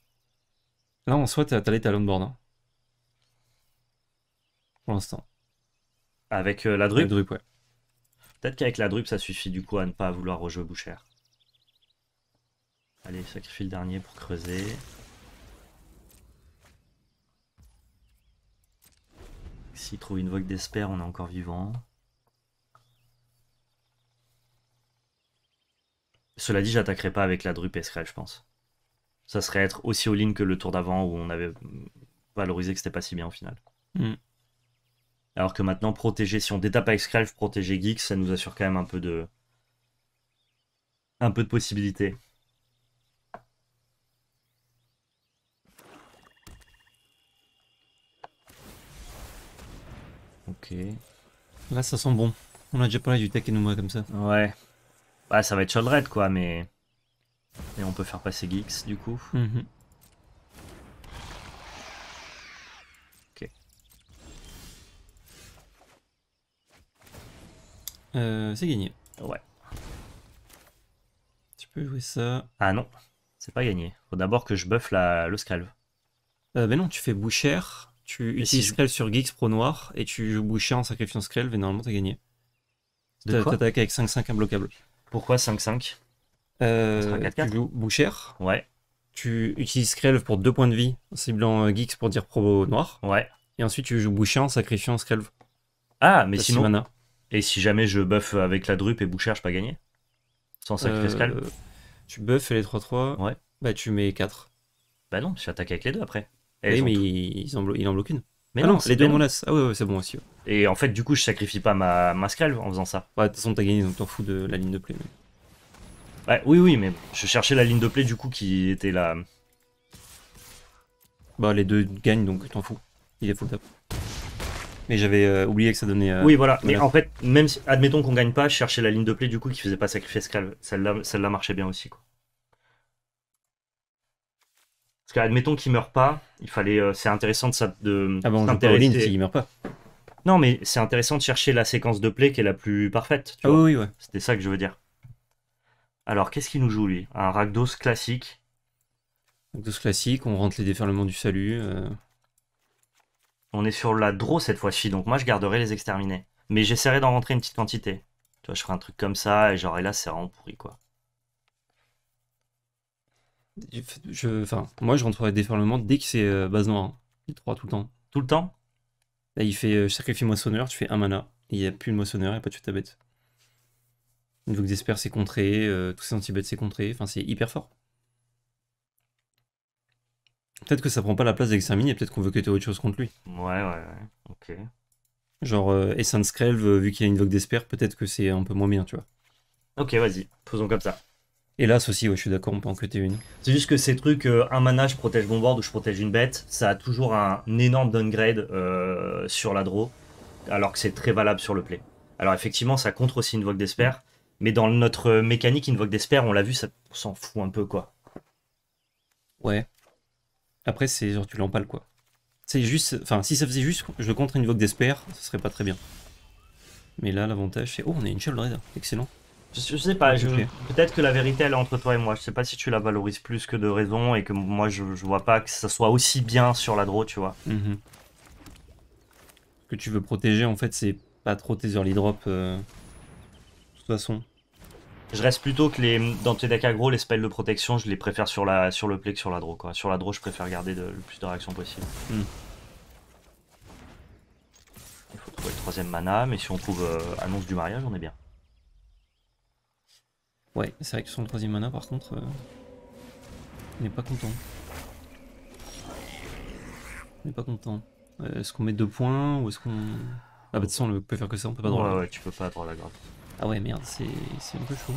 [SPEAKER 1] Là, en soit, tu as, les talons de board. Hein. Pour l'instant. Avec euh, la drupe drupe, ouais. Peut-être qu'avec la drupe, ça suffit du coup à ne pas vouloir rejouer Boucher. Allez, sacrifie le dernier pour creuser. S'il trouve une vogue d'espère, on est encore vivant. Cela dit, j'attaquerai pas avec la drupe et je pense. Ça serait être aussi all-in que le tour d'avant où on avait valorisé que c'était pas si bien au final. Hmm. Alors que maintenant, protéger, si on détape avec Screlf, protéger geek ça nous assure quand même un peu de. un peu de possibilités. Ok. Là, ça sent bon. On a déjà parlé du tech Takenuma comme ça. Ouais. Bah, ça va être Sholdred, quoi, mais. Et on peut faire passer Geeks, du coup. Mhm. Ok. Euh, c'est gagné. Ouais. Tu peux jouer ça. Ah non, c'est pas gagné. Faut d'abord que je buffe le Scalve. Euh, ben non, tu fais Boucher. Tu utilises si sur Geeks Pro Noir et tu joues Boucher en sacrifiant Screlve, et normalement t'as gagné. T'attaques avec 5-5 imbloquable. Pourquoi 5-5 euh, Tu joues Boucher. Ouais. Tu utilises Screlve pour 2 points de vie, en ciblant euh, Geeks pour dire Pro Noir. Ouais. Et ensuite tu joues Boucher en sacrifiant Screlve. Ah, mais sinon. Et si jamais je buff avec la drupe et Boucher, je pas gagné Sans sacrifier euh, Screlve Tu buffes les 3-3. Ouais. Bah tu mets 4. Bah non, j'attaque avec les deux après oui, mais il en bloque une. Mais ah non, les deux menaces. Ah ouais, c'est bon aussi. Et en fait, du coup, je sacrifie pas ma, ma en faisant ça. Ouais, de toute façon, t'as gagné, donc t'en fous de la ligne de play. Ouais, oui, oui, mais je cherchais la ligne de play du coup qui était là. Bah, les deux gagnent, donc t'en fous. Il est full tap. Mais j'avais euh, oublié que ça donnait. Euh, oui, voilà. Mais en fait, même si, admettons qu'on gagne pas, je cherchais la ligne de play du coup qui faisait pas sacrifier Scalve. Celle-là celle marchait bien aussi, quoi. Parce admettons qu'il meurt pas, il fallait, euh, c'est intéressant de, ça, de ah meurt pas. Non, mais c'est intéressant de chercher la séquence de play qui est la plus parfaite. Tu ah oui, C'était ça que je veux dire. Alors, qu'est-ce qu'il nous joue lui Un Ragdos classique. Rakdos classique, on rentre les déferlements du salut. Euh. On est sur la draw cette fois-ci, donc moi je garderai les exterminés. Mais j'essaierai d'en rentrer une petite quantité. Tu vois, je ferai un truc comme ça, et genre, et là c'est vraiment pourri quoi. Je, enfin, moi, je rentrerai déferlement dès que c'est euh, base noire. 3 hein. tout le temps. Tout le temps Là, il fait euh, sacrifie moissonneur, tu fais un mana. Il n'y a plus de moissonneur, il n'y a pas de ta bête. Donc d'espère c'est contré, euh, tous ces anti-bêtes c'est contré, enfin c'est hyper fort. Peut-être que ça prend pas la place et peut-être qu'on veut que tu aies autre chose contre lui. Ouais, ouais, ouais, ok. Genre, euh, Essence Krelv, vu qu'il y a une vogue d'espère, peut-être que c'est un peu moins bien, tu vois. Ok, vas-y, faisons comme ça. Hélas aussi, je suis d'accord, on peut en es une. C'est juste que ces trucs, euh, un mana, je protège mon board ou je protège une bête, ça a toujours un énorme downgrade euh, sur la draw, alors que c'est très valable sur le play. Alors effectivement, ça contre aussi une vogue d'Espère, mais dans notre mécanique Invoque d'Espère, on l'a vu, ça s'en fout un peu, quoi. Ouais. Après, c'est genre tu l'empales, quoi. C'est juste, enfin, si ça faisait juste, je contre vogue d'Espère, ce serait pas très bien. Mais là, l'avantage, c'est... Oh, on a une Shield excellent. Je, sais pas, peut-être que la vérité elle est entre toi et moi. Je sais pas si tu la valorises plus que de raison et que moi je, vois pas que ça soit aussi bien sur la draw, tu vois. Mhm. Ce que tu veux protéger en fait, c'est pas trop tes early drops euh, de toute façon. Je reste plutôt que les dans tes decks aggro, les spells de protection, je les préfère sur, la, sur le play que sur la draw. Quoi. Sur la draw, je préfère garder le plus de réactions possible. Mhm. Il faut trouver le troisième mana, mais si on trouve euh, annonce du mariage, on est bien. Ouais, c'est vrai que sur le troisième mana par contre, euh, on n'est pas content. On n'est pas content. Euh, est-ce qu'on met deux points ou est-ce qu'on... Ah bah de toute façon on peut faire que ça, on peut pas droit. ouais, ouais, tu peux pas avoir la grappe. Ah ouais merde, c'est un peu chaud.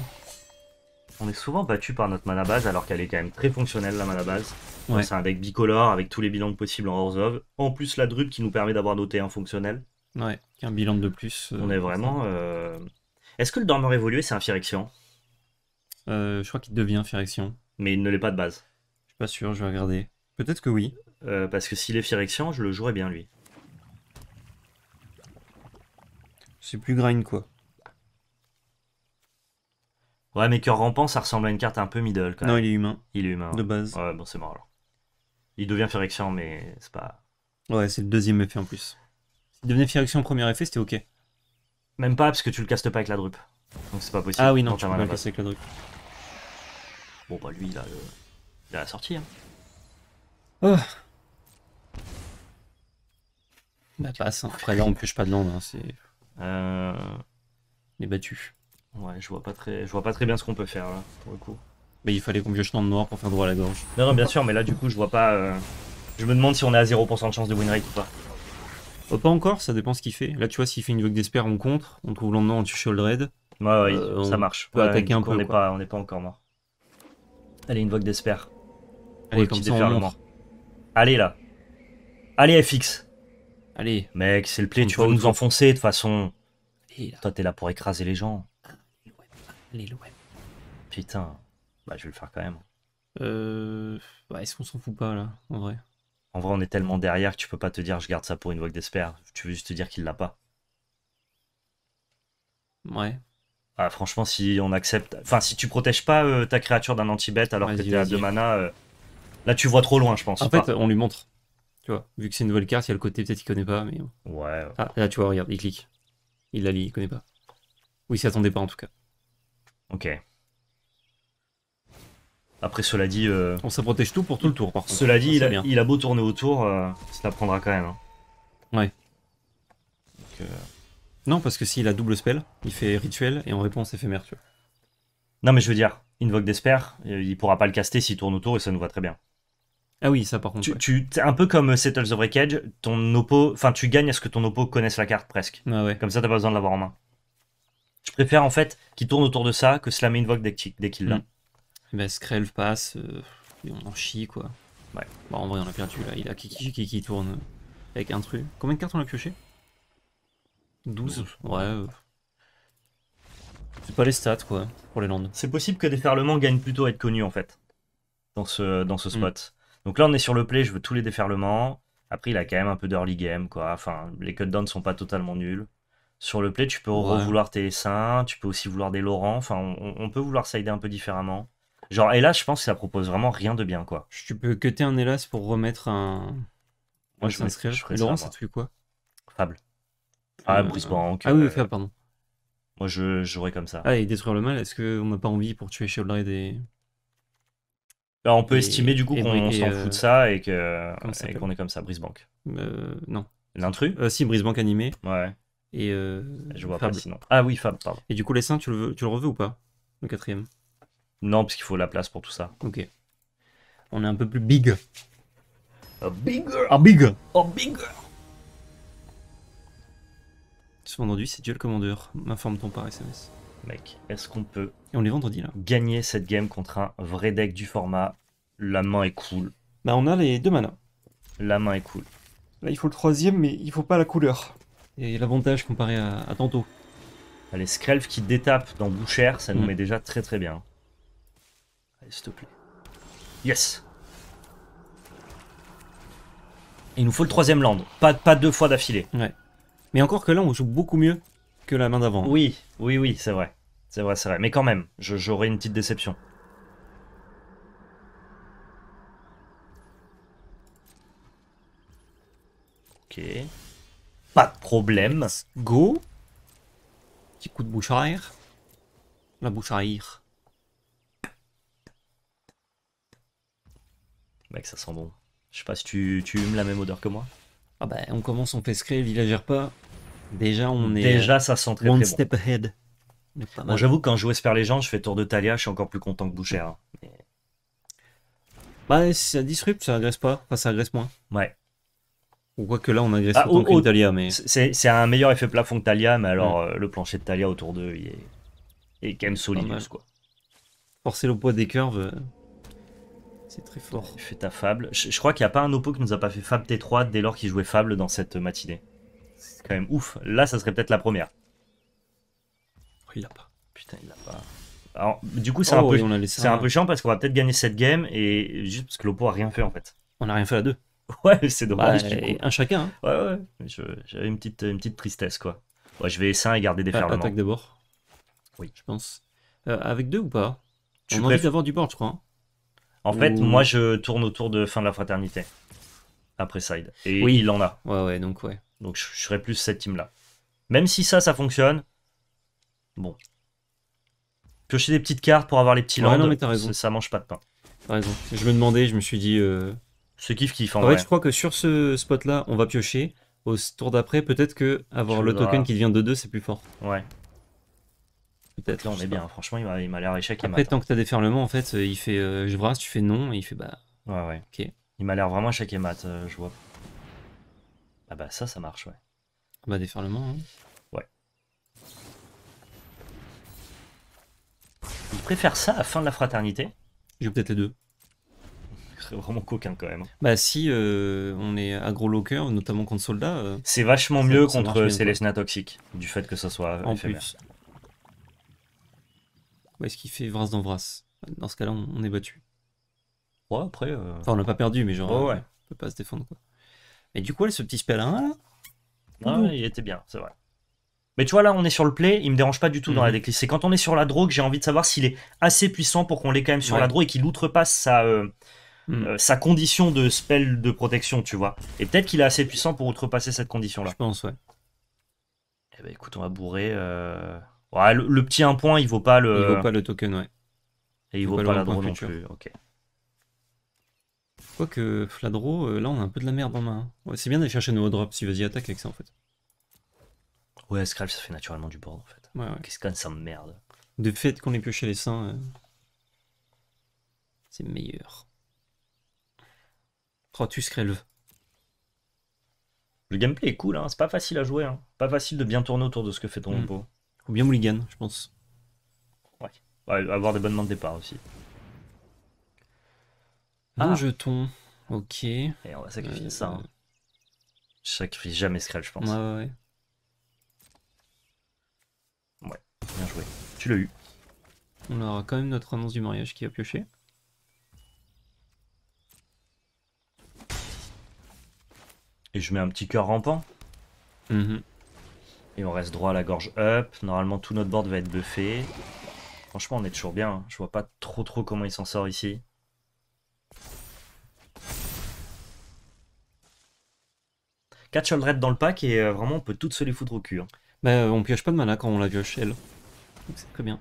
[SPEAKER 1] On est souvent battu par notre mana base alors qu'elle est quand même très fonctionnelle la mana base. Ouais. C'est un deck bicolore avec tous les bilans possibles en of, En plus la drupe qui nous permet d'avoir noté un fonctionnel. Ouais, un bilan de plus. Euh, on est vraiment... Est-ce que le dormeur évolué c'est un firection euh, je crois qu'il devient firection, Mais il ne l'est pas de base. Je suis pas sûr, je vais regarder. Peut-être que oui. Euh, parce que s'il est firection, je le jouerais bien lui. C'est plus grind quoi. Ouais, mais cœur rampant, ça ressemble à une carte un peu middle quand même. Non, il est humain. Il est humain. De base. Ouais, bon, c'est mort alors. Il devient Phyrexian, mais c'est pas. Ouais, c'est le deuxième effet en plus. S'il devenait firection, au premier effet, c'était ok. Même pas, parce que tu le castes pas avec la drupe. Donc c'est pas possible. Ah oui, non, tu peux pas le avec la drupe. Bon, bah lui, il a, euh, la sortie. Hein. Oh. Bah passe, après là on pioche pas de land, hein, c'est... Euh... est battu. Ouais, je vois, pas très... je vois pas très bien ce qu'on peut faire là, pour le coup. Mais il fallait qu'on pioche le noir pour faire droit à la gorge. Non, bien sûr, mais là du coup je vois pas... Euh, je me demande si on est à 0% de chance de winrate ou pas. Oh, pas encore, ça dépend ce qu'il fait. Là tu vois, s'il fait une vague d'espère, on contre, on trouve le lendemain on tue Shield Red. Ouais, ouais euh, ça marche. On peut attaquer un peu. On n'est pas, encore mort. Allez, une vogue d'espère. Allez, comme ça, Allez, là. Allez, FX. Allez. Mec, c'est le play, tu vas nous enfoncer, de toute façon. Toi, t'es là pour écraser les gens. Allez, Putain. Bah, je vais le faire quand même. Euh... Bah, Est-ce qu'on s'en fout pas, là, en vrai En vrai, on est tellement derrière que tu peux pas te dire je garde ça pour une vogue d'espère. Tu veux juste te dire qu'il l'a pas. Ouais. Ah, franchement, si on accepte. Enfin, si tu protèges pas euh, ta créature d'un anti-bête alors que t'es à deux mana, euh, là tu vois trop loin, je pense. En fait, on lui montre. Tu vois, vu que c'est une nouvelle carte, il y a le côté, peut-être qu'il connaît pas. mais... Ouais. Ah, là, tu vois, regarde, il clique. Il la lit, il connaît pas. Ou il s'y attendait pas en tout cas. Ok. Après, cela dit. Euh, on se protège tout pour tout le tour, par contre. Cela dit, il a, beau tourner autour, ça prendra quand même. Hein. Ouais. Donc. Non, parce que s'il a double spell, il fait rituel et en réponse éphémère, fait vois. Non, mais je veux dire, Invoke d'Esper, euh, il pourra pas le caster s'il tourne autour et ça nous va très bien. Ah oui, ça par contre. Tu, un peu comme Settles of Breakage, ton oppo, enfin tu gagnes à ce que ton oppo connaisse la carte presque. Ah ouais. Comme ça, t'as pas besoin de l'avoir en main. Je préfère en fait qu'il tourne autour de ça que Slam Invoque dès, dès qu'il l'a. Ben, passe, euh, on en chie quoi. Ouais. Bon, en vrai, on a perdu là. Il a Kiki qui tourne avec un truc. Combien de cartes on a pioché 12, ouais. C'est pas les stats, quoi, pour les Landes. C'est possible que Déferlement gagne plutôt à être connu, en fait, dans ce, dans ce mm. spot. Donc là, on est sur le play, je veux tous les Déferlements. Après, il a quand même un peu d'early game, quoi. Enfin, les cutdowns sont pas totalement nuls. Sur le play, tu peux vouloir tes saints, tu peux aussi vouloir des laurents. Enfin, on, peut vouloir saider un peu différemment. Genre, là je pense que ça propose vraiment rien de bien, quoi. Tu peux cutter un Hélas pour remettre un. Moi, je, pense, je Laurent, ça, quoi Fable. Ah, euh, Brice Ah oui, euh, pardon. Moi, je jouerais comme ça. Ah, et détruire le mal, est-ce qu'on n'a pas envie pour tuer Shieldred et. Bah, on peut estimer du coup qu'on s'en euh, fout de ça et qu'on est comme ça, Brisebank. Euh, non. L'intrus si Si, Bank animé. Ouais. Et. je vois pas sinon. Ah oui, Fab, pardon. Et du coup, les saints tu le, veux, tu le ou pas Le quatrième Non, parce qu'il faut la place pour tout ça. Ok. On est un peu plus big. A bigger. A big. A bigger. Ce vendredi, c'est Duel Commander, m'informe-t-on par SMS. Mec, est-ce qu'on peut. Et on est vendredi là. Gagner cette game contre un vrai deck du format. La main est cool. Bah, on a les deux manas. La main est cool. Là, il faut le troisième, mais il faut pas la couleur. Et l'avantage comparé à, tantôt. Allez, Skrelf qui détape dans boucher, ça nous mm. met déjà très très bien. Allez, s'il te plaît. Yes il nous faut le troisième land, pas, pas deux fois d'affilée. Ouais. Mais encore que là, on joue beaucoup mieux que la main d'avant. Hein. Oui, oui, oui, c'est vrai. C'est vrai, c'est vrai. Mais quand même, j'aurais une petite déception. Ok. Pas de problème. Go. Petit coup de bouche arrière. La bouche Mec, ça sent bon. Je sais pas si tu, humes la même odeur que moi. Ah bah, on commence, on fait scré, villagère pas. Déjà, on est. Déjà, euh, ça sent très, step bon. Bon, j'avoue, quand je joue les gens je fais tour de Talia, je suis encore plus content que Boucher. Hein. Bah, si ça disrupte, ça agresse pas. Enfin, ça agresse moins. Ouais. Ou quoi que là, on agresse ah, Talia, mais... C'est un meilleur effet plafond que Talia, mais alors mm. euh, le plancher de Talia autour d'eux, il est... quand même solide, quoi. Forcer le poids des curves, euh, c'est très fort. fait ta Fable. Je, je crois qu'il n'y a pas un oppo qui nous a pas fait Fable T3 dès lors qu'il jouait Fable dans cette matinée. C'est quand même ouf. Là, ça serait peut-être la première. il l'a pas. Putain, il l'a pas. Alors, du coup, c'est un, oh, peu... c'est un peu chiant parce qu'on va peut-être gagner cette game et juste parce que l'oppo a rien fait en fait. On a rien fait à deux. [laughs] Ouais, c'est dommage. Bah, un chacun. Hein. Ouais, ouais. J'avais une petite, une petite tristesse quoi. Ouais, je vais essayer et garder des ah, ferments. Attaque d'abord Oui. Je pense. Euh, avec deux ou pas Tu On a envie d'avoir du bord, je crois. Hein. en fait, moi, je tourne autour de fin de la fraternité. Après side. Et oui. il en a. Ouais, ouais, donc ouais. Donc je, serais plus cette team-là. Même si ça, ça fonctionne, bon. Piocher des petites cartes pour avoir les petits ouais, mais Ça, mange pas de pain. T'as raison. Je me demandais, je me suis dit... Euh... Ce kiff kiff en, en je crois que sur ce spot-là, on va piocher. Au tour d'après, peut-être que avoir le token qui devient de 2, c'est plus fort. Ouais. Peut-être. Là, on est bien. Franchement, il m'a l'air échec. fait, tant que t'as des en fait, euh, il fait euh, je brasse, tu fais non, et il fait bah. Ouais, ouais. Ok. Il m'a l'air vraiment échec et mat, euh, je vois ah bah ça, ça marche, ouais. Bah déferlement, hein. Ouais. Il préfère ça à fin de la fraternité J'ai peut-être les deux. [laughs] Vraiment coquin quand même. Bah si euh, on est agro locker, notamment contre soldats. Euh, c'est vachement mieux contre Célestina Toxique, du fait que ça soit en éphémère. Plus. Ouais, ce qu'il fait Vras dans Vras. Dans ce cas-là, on, est battu. Ouais, après. Euh, enfin, on a pas perdu, mais genre, on peut pas se défendre quoi. Mais du coup, ce petit spell là. il était bien, c'est vrai. Mais tu vois, là, on est sur le play, il me dérange pas du tout dans la mhm. décliste. C'est quand on est sur la drogue, j'ai envie de savoir s'il est assez puissant pour qu'on l'ait quand même sur la drogue et qu'il outrepasse sa, euh, mhm. euh, sa condition de spell de protection, tu vois. Et peut-être qu'il est assez puissant pour outrepasser cette condition-là. Je pense, ouais. Eh ben, écoute, on va bourrer. Euh, ouais, le, petit 1 point, il vaut pas le. Il vaut pas le token, ouais. Et il, vaut, la drogue non plus. Ok. Quoique, Fladro, euh, là on a un peu de la merde en main. Hein. c'est bien d'aller chercher nos drops, si vas-y attaque avec ça en fait. Ouais, Scrap ça fait naturellement du board en fait. Ouais, Qu'est-ce qu'on merde. De fait qu'on ait pioché les seins, euh, c'est meilleur. Oh, tu scrèves. Le gameplay est cool, hein. c'est pas facile à jouer. Hein. Pas facile de bien tourner autour de ce que fait ton mmh. Ou bien Mulligan, je pense. ouais avoir des bonnes mains de départ aussi. Un ah. jeton. Ok. Et on va sacrifier ça. Hein. Euh. Je sacrifie jamais scratch je pense. Ouais, ouais, ouais. Ouais, bien joué. Tu l'as eu. On aura quand même notre annonce du mariage qui a pioché. Et je mets un petit cœur rampant. Mhm. Et on reste droit à la gorge up. Normalement, tout notre board va être buffé. Franchement, on est toujours bien. Hein. Je vois pas trop trop comment il s'en sort ici. 4 red dans le pack et euh, vraiment on peut toutes se les foutre au cul. Hein. Bah, euh, on pioche pas de mana quand on la pioche elle. Donc c'est très bien.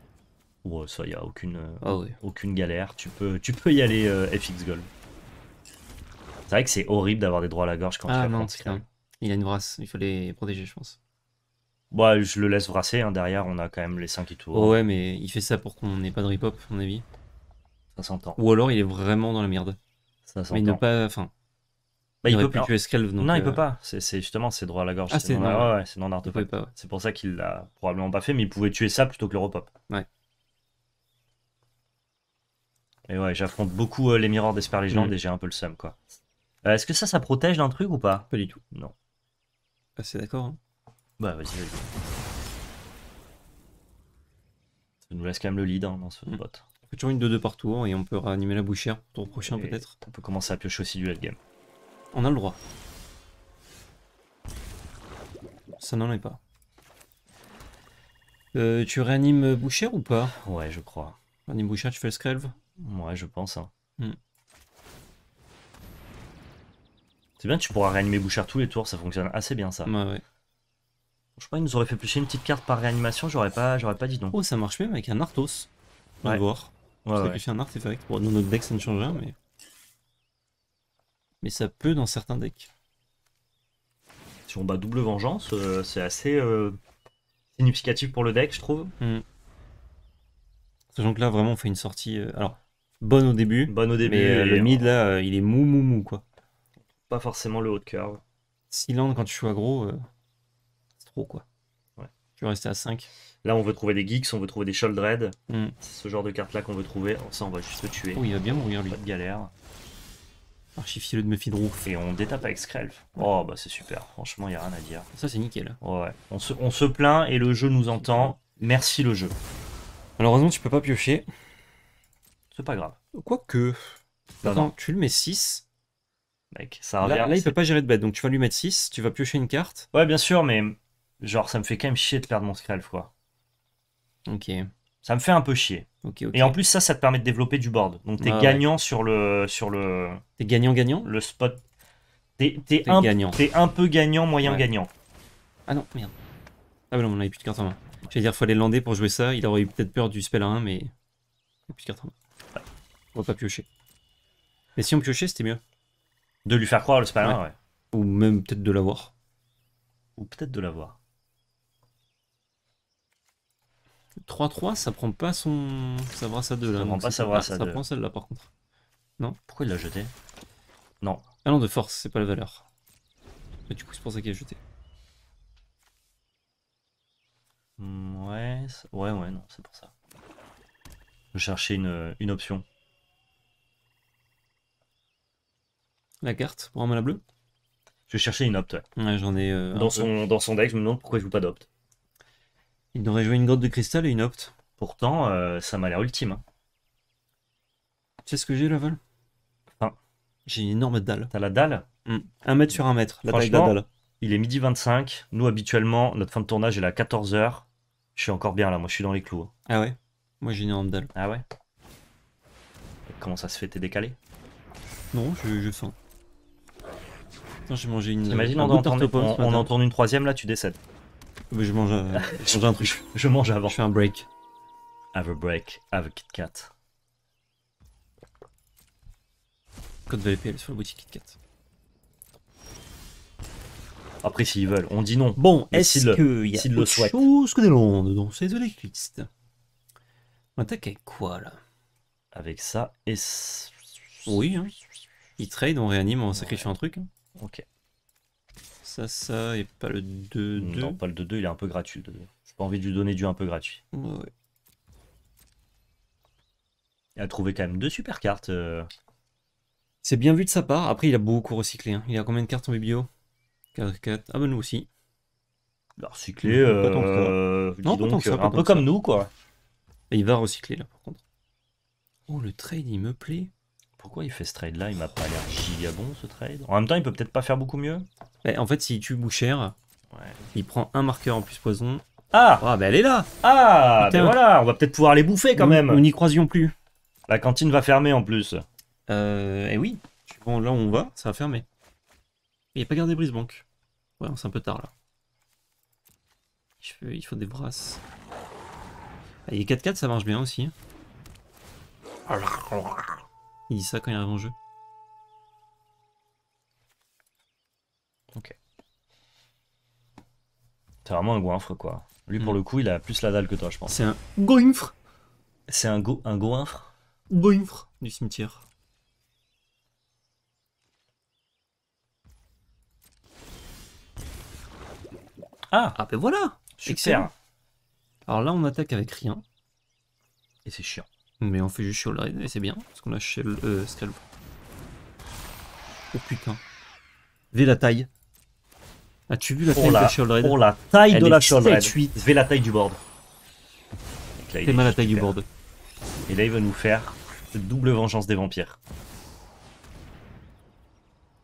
[SPEAKER 1] Ouais, ça y a aucune, euh, ah aucune galère. Tu peux, tu peux y aller FX Gold. C'est vrai que c'est horrible d'avoir des droits à la gorge quand ah, tu Il a une brasse, il faut les protéger, je pense. Bah, je le laisse brasser. Hein. Derrière, on a quand même les 5 et tout. Hein. ouais, mais il fait ça pour qu'on n'ait pas de rip-hop, à mon avis. Ça s'entend. Ou alors, il est vraiment dans la merde. Ça s'entend. Mais pas. Enfin, bah, il, peut plus tuer Skelv. non, Non il euh. peut pas. C'est justement c'est droit à la gorge. Ah, c'est non, non C'est pour ça qu'il l'a probablement pas fait, mais il pouvait tuer ça plutôt que Repop. Ouais. Et ouais, j'affronte beaucoup euh, les miroirs d'Esper mmh. et j'ai un peu le seum, quoi. Euh, est-ce que ça, ça protège d'un truc ou pas Pas du tout. Non. Ah, c'est d'accord. Hein. Bah, vas-y, vas-y. Ça nous laisse quand même le lead hein, dans ce bot. Mm. On peut toujours une 2-2 par hein, et on peut réanimer la bouchère pour le prochain, peut-être. On peut commencer à piocher aussi du late game. On a le droit. Ça n'en est pas. Euh, tu réanimes Boucher ou pas Ouais, je crois. Réanime Boucher, tu fais le screlve Ouais, je pense. Hein. Hmm. C'est bien, tu pourras réanimer Boucher tous les tours, ça fonctionne assez bien ça. Ouais, ouais. Je crois qu'il nous aurait fait piocher une petite carte par réanimation, j'aurais pas, pas dit non. Oh, ça marche même avec un Arthos. On va voir. Ouais, fait ouais. un artefact. Bon, Dans notre deck, ça ne change rien, mais mais ça peut dans certains decks. Si on bat double vengeance, euh, c'est assez euh, significatif pour le deck, je trouve. donc hmm. là, vraiment, on fait une sortie. Euh, alors, bonne au début. Bonne au début. Mais le mid, là, il est mou, mou, mou, quoi. Pas forcément le haut de curve. land quand tu joues gros c'est trop, quoi. Ouais. Tu veux rester à 5. Là, on veut trouver des geeks, on veut trouver des Shouldred. Hmm. C'est ce genre de carte là qu'on veut trouver. ça, on va juste le tuer. Oui, oh, il va bien mourir lui. de galère. Archifier le de Muffin Et on détape avec Skrelf. Oh bah c'est super, franchement il a rien à dire. Ça c'est nickel. Ouais, on se, on se plaint et le jeu nous entend. Merci le jeu. Malheureusement tu peux pas piocher. C'est pas grave. Quoique. Bah, attends, tu le mets 6. Mec, ça revient. Là, là il peut pas gérer de bête, donc tu vas lui mettre 6, tu vas piocher une carte. Ouais bien sûr, mais genre ça me fait quand même chier de perdre mon Skrelf quoi. Ok. Ça me fait un peu chier. Et en plus, ça, ça te permet de développer du board. Donc, t'es ah gagnant sur le. Sur le t'es gagnant-gagnant Le spot. T'es un, gagnant. Es un peu gagnant, moyen gagnant. Ah non, merde. Ah, bah non, on avait plus de cartes en main. veux dire, fallait lander pour jouer ça. Il aurait eu peut-être peur du spell à 1, mais. Il a plus de cartes en main. On va pas piocher. Mais si on piochait, c'était mieux. De lui faire croire le spell 1, ouais. Ou même peut-être de l'avoir. Ou peut-être de l'avoir. 3-3, ça prend pas son. Ça brasse à 2 là. Ça prend pas Ça prend celle-là par contre. Non Pourquoi il l'a jeté Non. Ah non, de force, c'est pas la valeur. du coup, c'est pour ça qu'il a jeté. Mm, ouais, ouais, ouais, non, c'est pour ça. Je vais une, une option. La carte pour un la bleu Je cherchais une opt, ouais. j'en ai. Euh, dans, son, dans son deck, je me demande pourquoi je joue pas d'opt. Il devrait joué une grotte de cristal et une opte. Pourtant, euh, ça m'a l'air ultime. Hein. Tu sais ce que j'ai, là Val. Enfin, j'ai une énorme dalle. T'as la dalle hmm. Un mètre sur un mètre, la Il est midi 25. Nous, habituellement, notre fin de tournage est à 14h. Je suis encore bien là, moi je suis dans les clous. Hein. Ah ouais Moi j'ai une énorme dalle. Ah ouais Comment ça se fait T'es décalé Non, je, sens. j'ai mangé une. Imagine, on, en tourne une troisième là, tu décèdes. Mais je mange, un, truc. [laughs] Je, mange avant. Je fais un break. Have a break, have a Kit Kat. Code VPL sur la boutique Kit Kat. Après, s'ils veulent, on dit non. Bon, est-ce qu'il y a le chose que des londes dans ces électricistes On attaque avec quoi, là Avec ça et... Oui, hein. Ils trade, on réanime, on sacrifie un truc. Hein. Ok ça, ça, et pas le 2-2. Non, pas le 2-2, il est un peu gratuit. Le 2 J'ai pas envie de lui donner du un peu gratuit. Ouais. Il a trouvé quand même deux super cartes. Euh. C'est bien vu de sa part. Après, il a beaucoup recyclé. Hein. Il a combien de cartes en biblio 4, 4. Ah, ben nous aussi. Il a recyclé. Euh... non, donc, un peu comme nous, quoi. il va recycler, là, par contre. Oh, le trade, il me plaît. Pourquoi il fait ce trade là Il m'a pas l'air bon ce trade. En même temps, il peut peut-être pas faire beaucoup mieux. en fait, s'il tue Boucher, il prend un marqueur en plus poison. Ah Ah, bah elle est là Ah ben voilà, on va peut-être pouvoir les bouffer quand même Nous n'y croisions plus. La cantine va fermer en plus. Euh, eh oui. Bon, là où on va, ça va fermer. Il n'y a pas gardé brise-banque. Ouais, c'est un peu tard là. Il faut des brasses. Ah, est 4-4, ça marche bien aussi. Il dit ça quand il arrive en jeu. Ok. C'est vraiment un goinfre, quoi. Lui, pour hmm. le coup, il a plus la dalle que toi, je pense. C'est un goinfre C'est un, go un goinfre Goinfre du cimetière. Ah Ah, ben voilà Succès. Alors là, on attaque avec rien. Et c'est chiant. Mais on fait juste le Raid et c'est bien, parce qu'on a Shell, euh, Oh putain. V la taille. As-tu vu la oh taille de la Raid Oh la taille de la Raid. la taille du board. T'es mal la taille du board. Et là, il va nous faire double vengeance des vampires.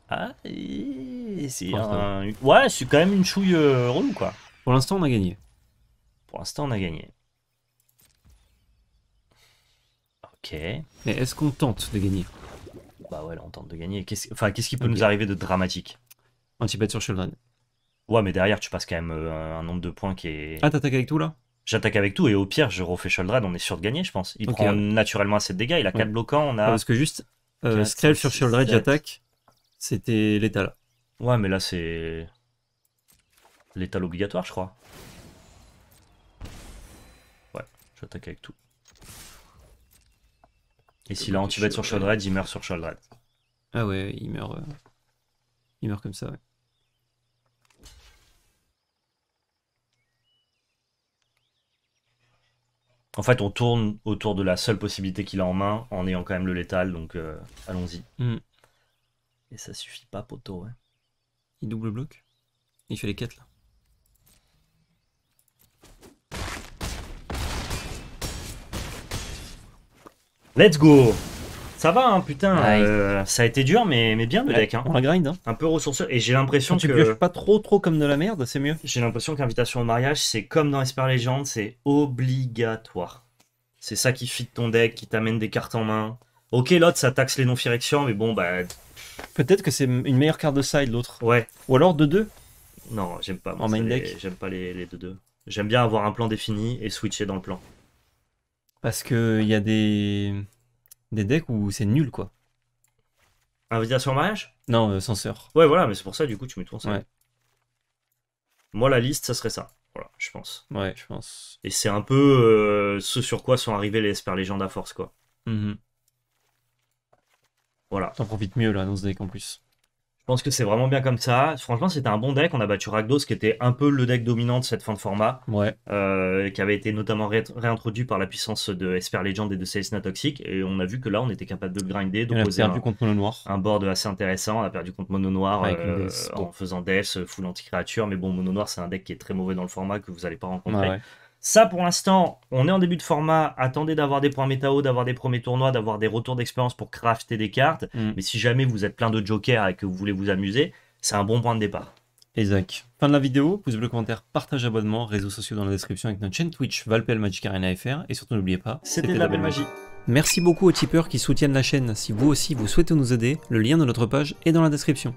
[SPEAKER 1] Ah, c'est un... Ouais, c'est quand même une chouille euh, relou, quoi. Pour l'instant, on a gagné. Pour l'instant, on a gagné. Ok. Mais est-ce qu'on tente de gagner Bah ouais, là, on tente de gagner. Qu'est-ce... Enfin, qu'est-ce qui peut nous arriver de dramatique bat sur Children. Ouais, mais derrière, tu passes quand même euh, un nombre de points qui est. Ah, t'attaques avec tout là J'attaque avec tout et au pire, je refais Sheldred, on est sûr de gagner, je pense. Il prend naturellement assez de dégâts, il a 4 bloquants, on a. parce que juste, euh, sur Sheldred, j'attaque, c'était l'étal. Ouais, mais là, c'est. L'étal obligatoire, je crois. Ouais, j'attaque avec tout. Et s'il a anti-bet sur Shaldred, il meurt sur red. Ah ouais, il meurt. Euh, il meurt comme ça, ouais. En fait, on tourne autour de la seule possibilité qu'il a en main en ayant quand même le létal, donc euh, allons-y. Hmm. Et ça suffit pas, poteau, ouais. Il double bloque Il fait les quêtes là Let's go Ça va, hein, putain. Euh, ça a été dur, mais, mais bien le deck. Hein. On la grind. Hein. Un peu ressourceux. Et j'ai l'impression que. Tu pioches pas trop, trop comme de la merde, c'est mieux. J'ai l'impression qu'invitation au mariage, c'est comme dans Esper Legend, c'est obligatoire. C'est ça qui fit ton deck, qui t'amène des cartes en main. Ok, l'autre, ça taxe les non-firections, mais bon, bah. Peut-être que c'est une meilleure carte de side, l'autre. Ouais. Ou alors de deux Non, j'aime pas. En main deck J'aime pas les, les deux deux. J'aime bien avoir un plan défini et switcher dans le plan. Parce qu'il y a des, des decks où c'est nul, quoi. Invitation au mariage Non, euh, censeur. Ouais, voilà, mais c'est pour ça, du coup, tu mets tout en Moi, la liste, ça serait ça. Voilà, je pense. Ouais, je pense. Et c'est un peu euh, ce sur quoi sont arrivés les Esper légendes à force, quoi. Mhm. Voilà. T'en profites mieux, là, dans ce deck, en plus. Je pense que c'est vraiment bien comme ça. Franchement, c'était un bon deck. On a battu Ragdos qui était un peu le deck dominant de cette fin de format. Ouais. Euh, qui avait été notamment réintroduit par la puissance de Esper Legend et de Celestina Toxic. Et on a vu que là, on était capable de grinder. Donc, on a perdu contre Mono Noir. Un board assez intéressant. On a perdu contre Mono Noir euh, en faisant Death, euh, full anti-créature. Mais bon, Mono Noir, c'est un deck qui est très mauvais dans le format que vous n'allez pas rencontrer. Ah ça, pour l'instant, on est en début de format. Attendez d'avoir des points métao, d'avoir des premiers tournois, d'avoir des retours d'expérience pour crafter des cartes. Mm. Mais si jamais vous êtes plein de jokers et que vous voulez vous amuser, c'est un bon point de départ. Exact. Fin de la vidéo, pouce bleu, commentaire, partage, abonnement, réseaux sociaux dans la description avec notre chaîne Twitch, Valpel Magic Arena FR. Et surtout, n'oubliez pas, c'était la belle magie. Merci beaucoup aux tipeurs qui soutiennent la chaîne. Si vous aussi vous souhaitez nous aider, le lien de notre page est dans la description.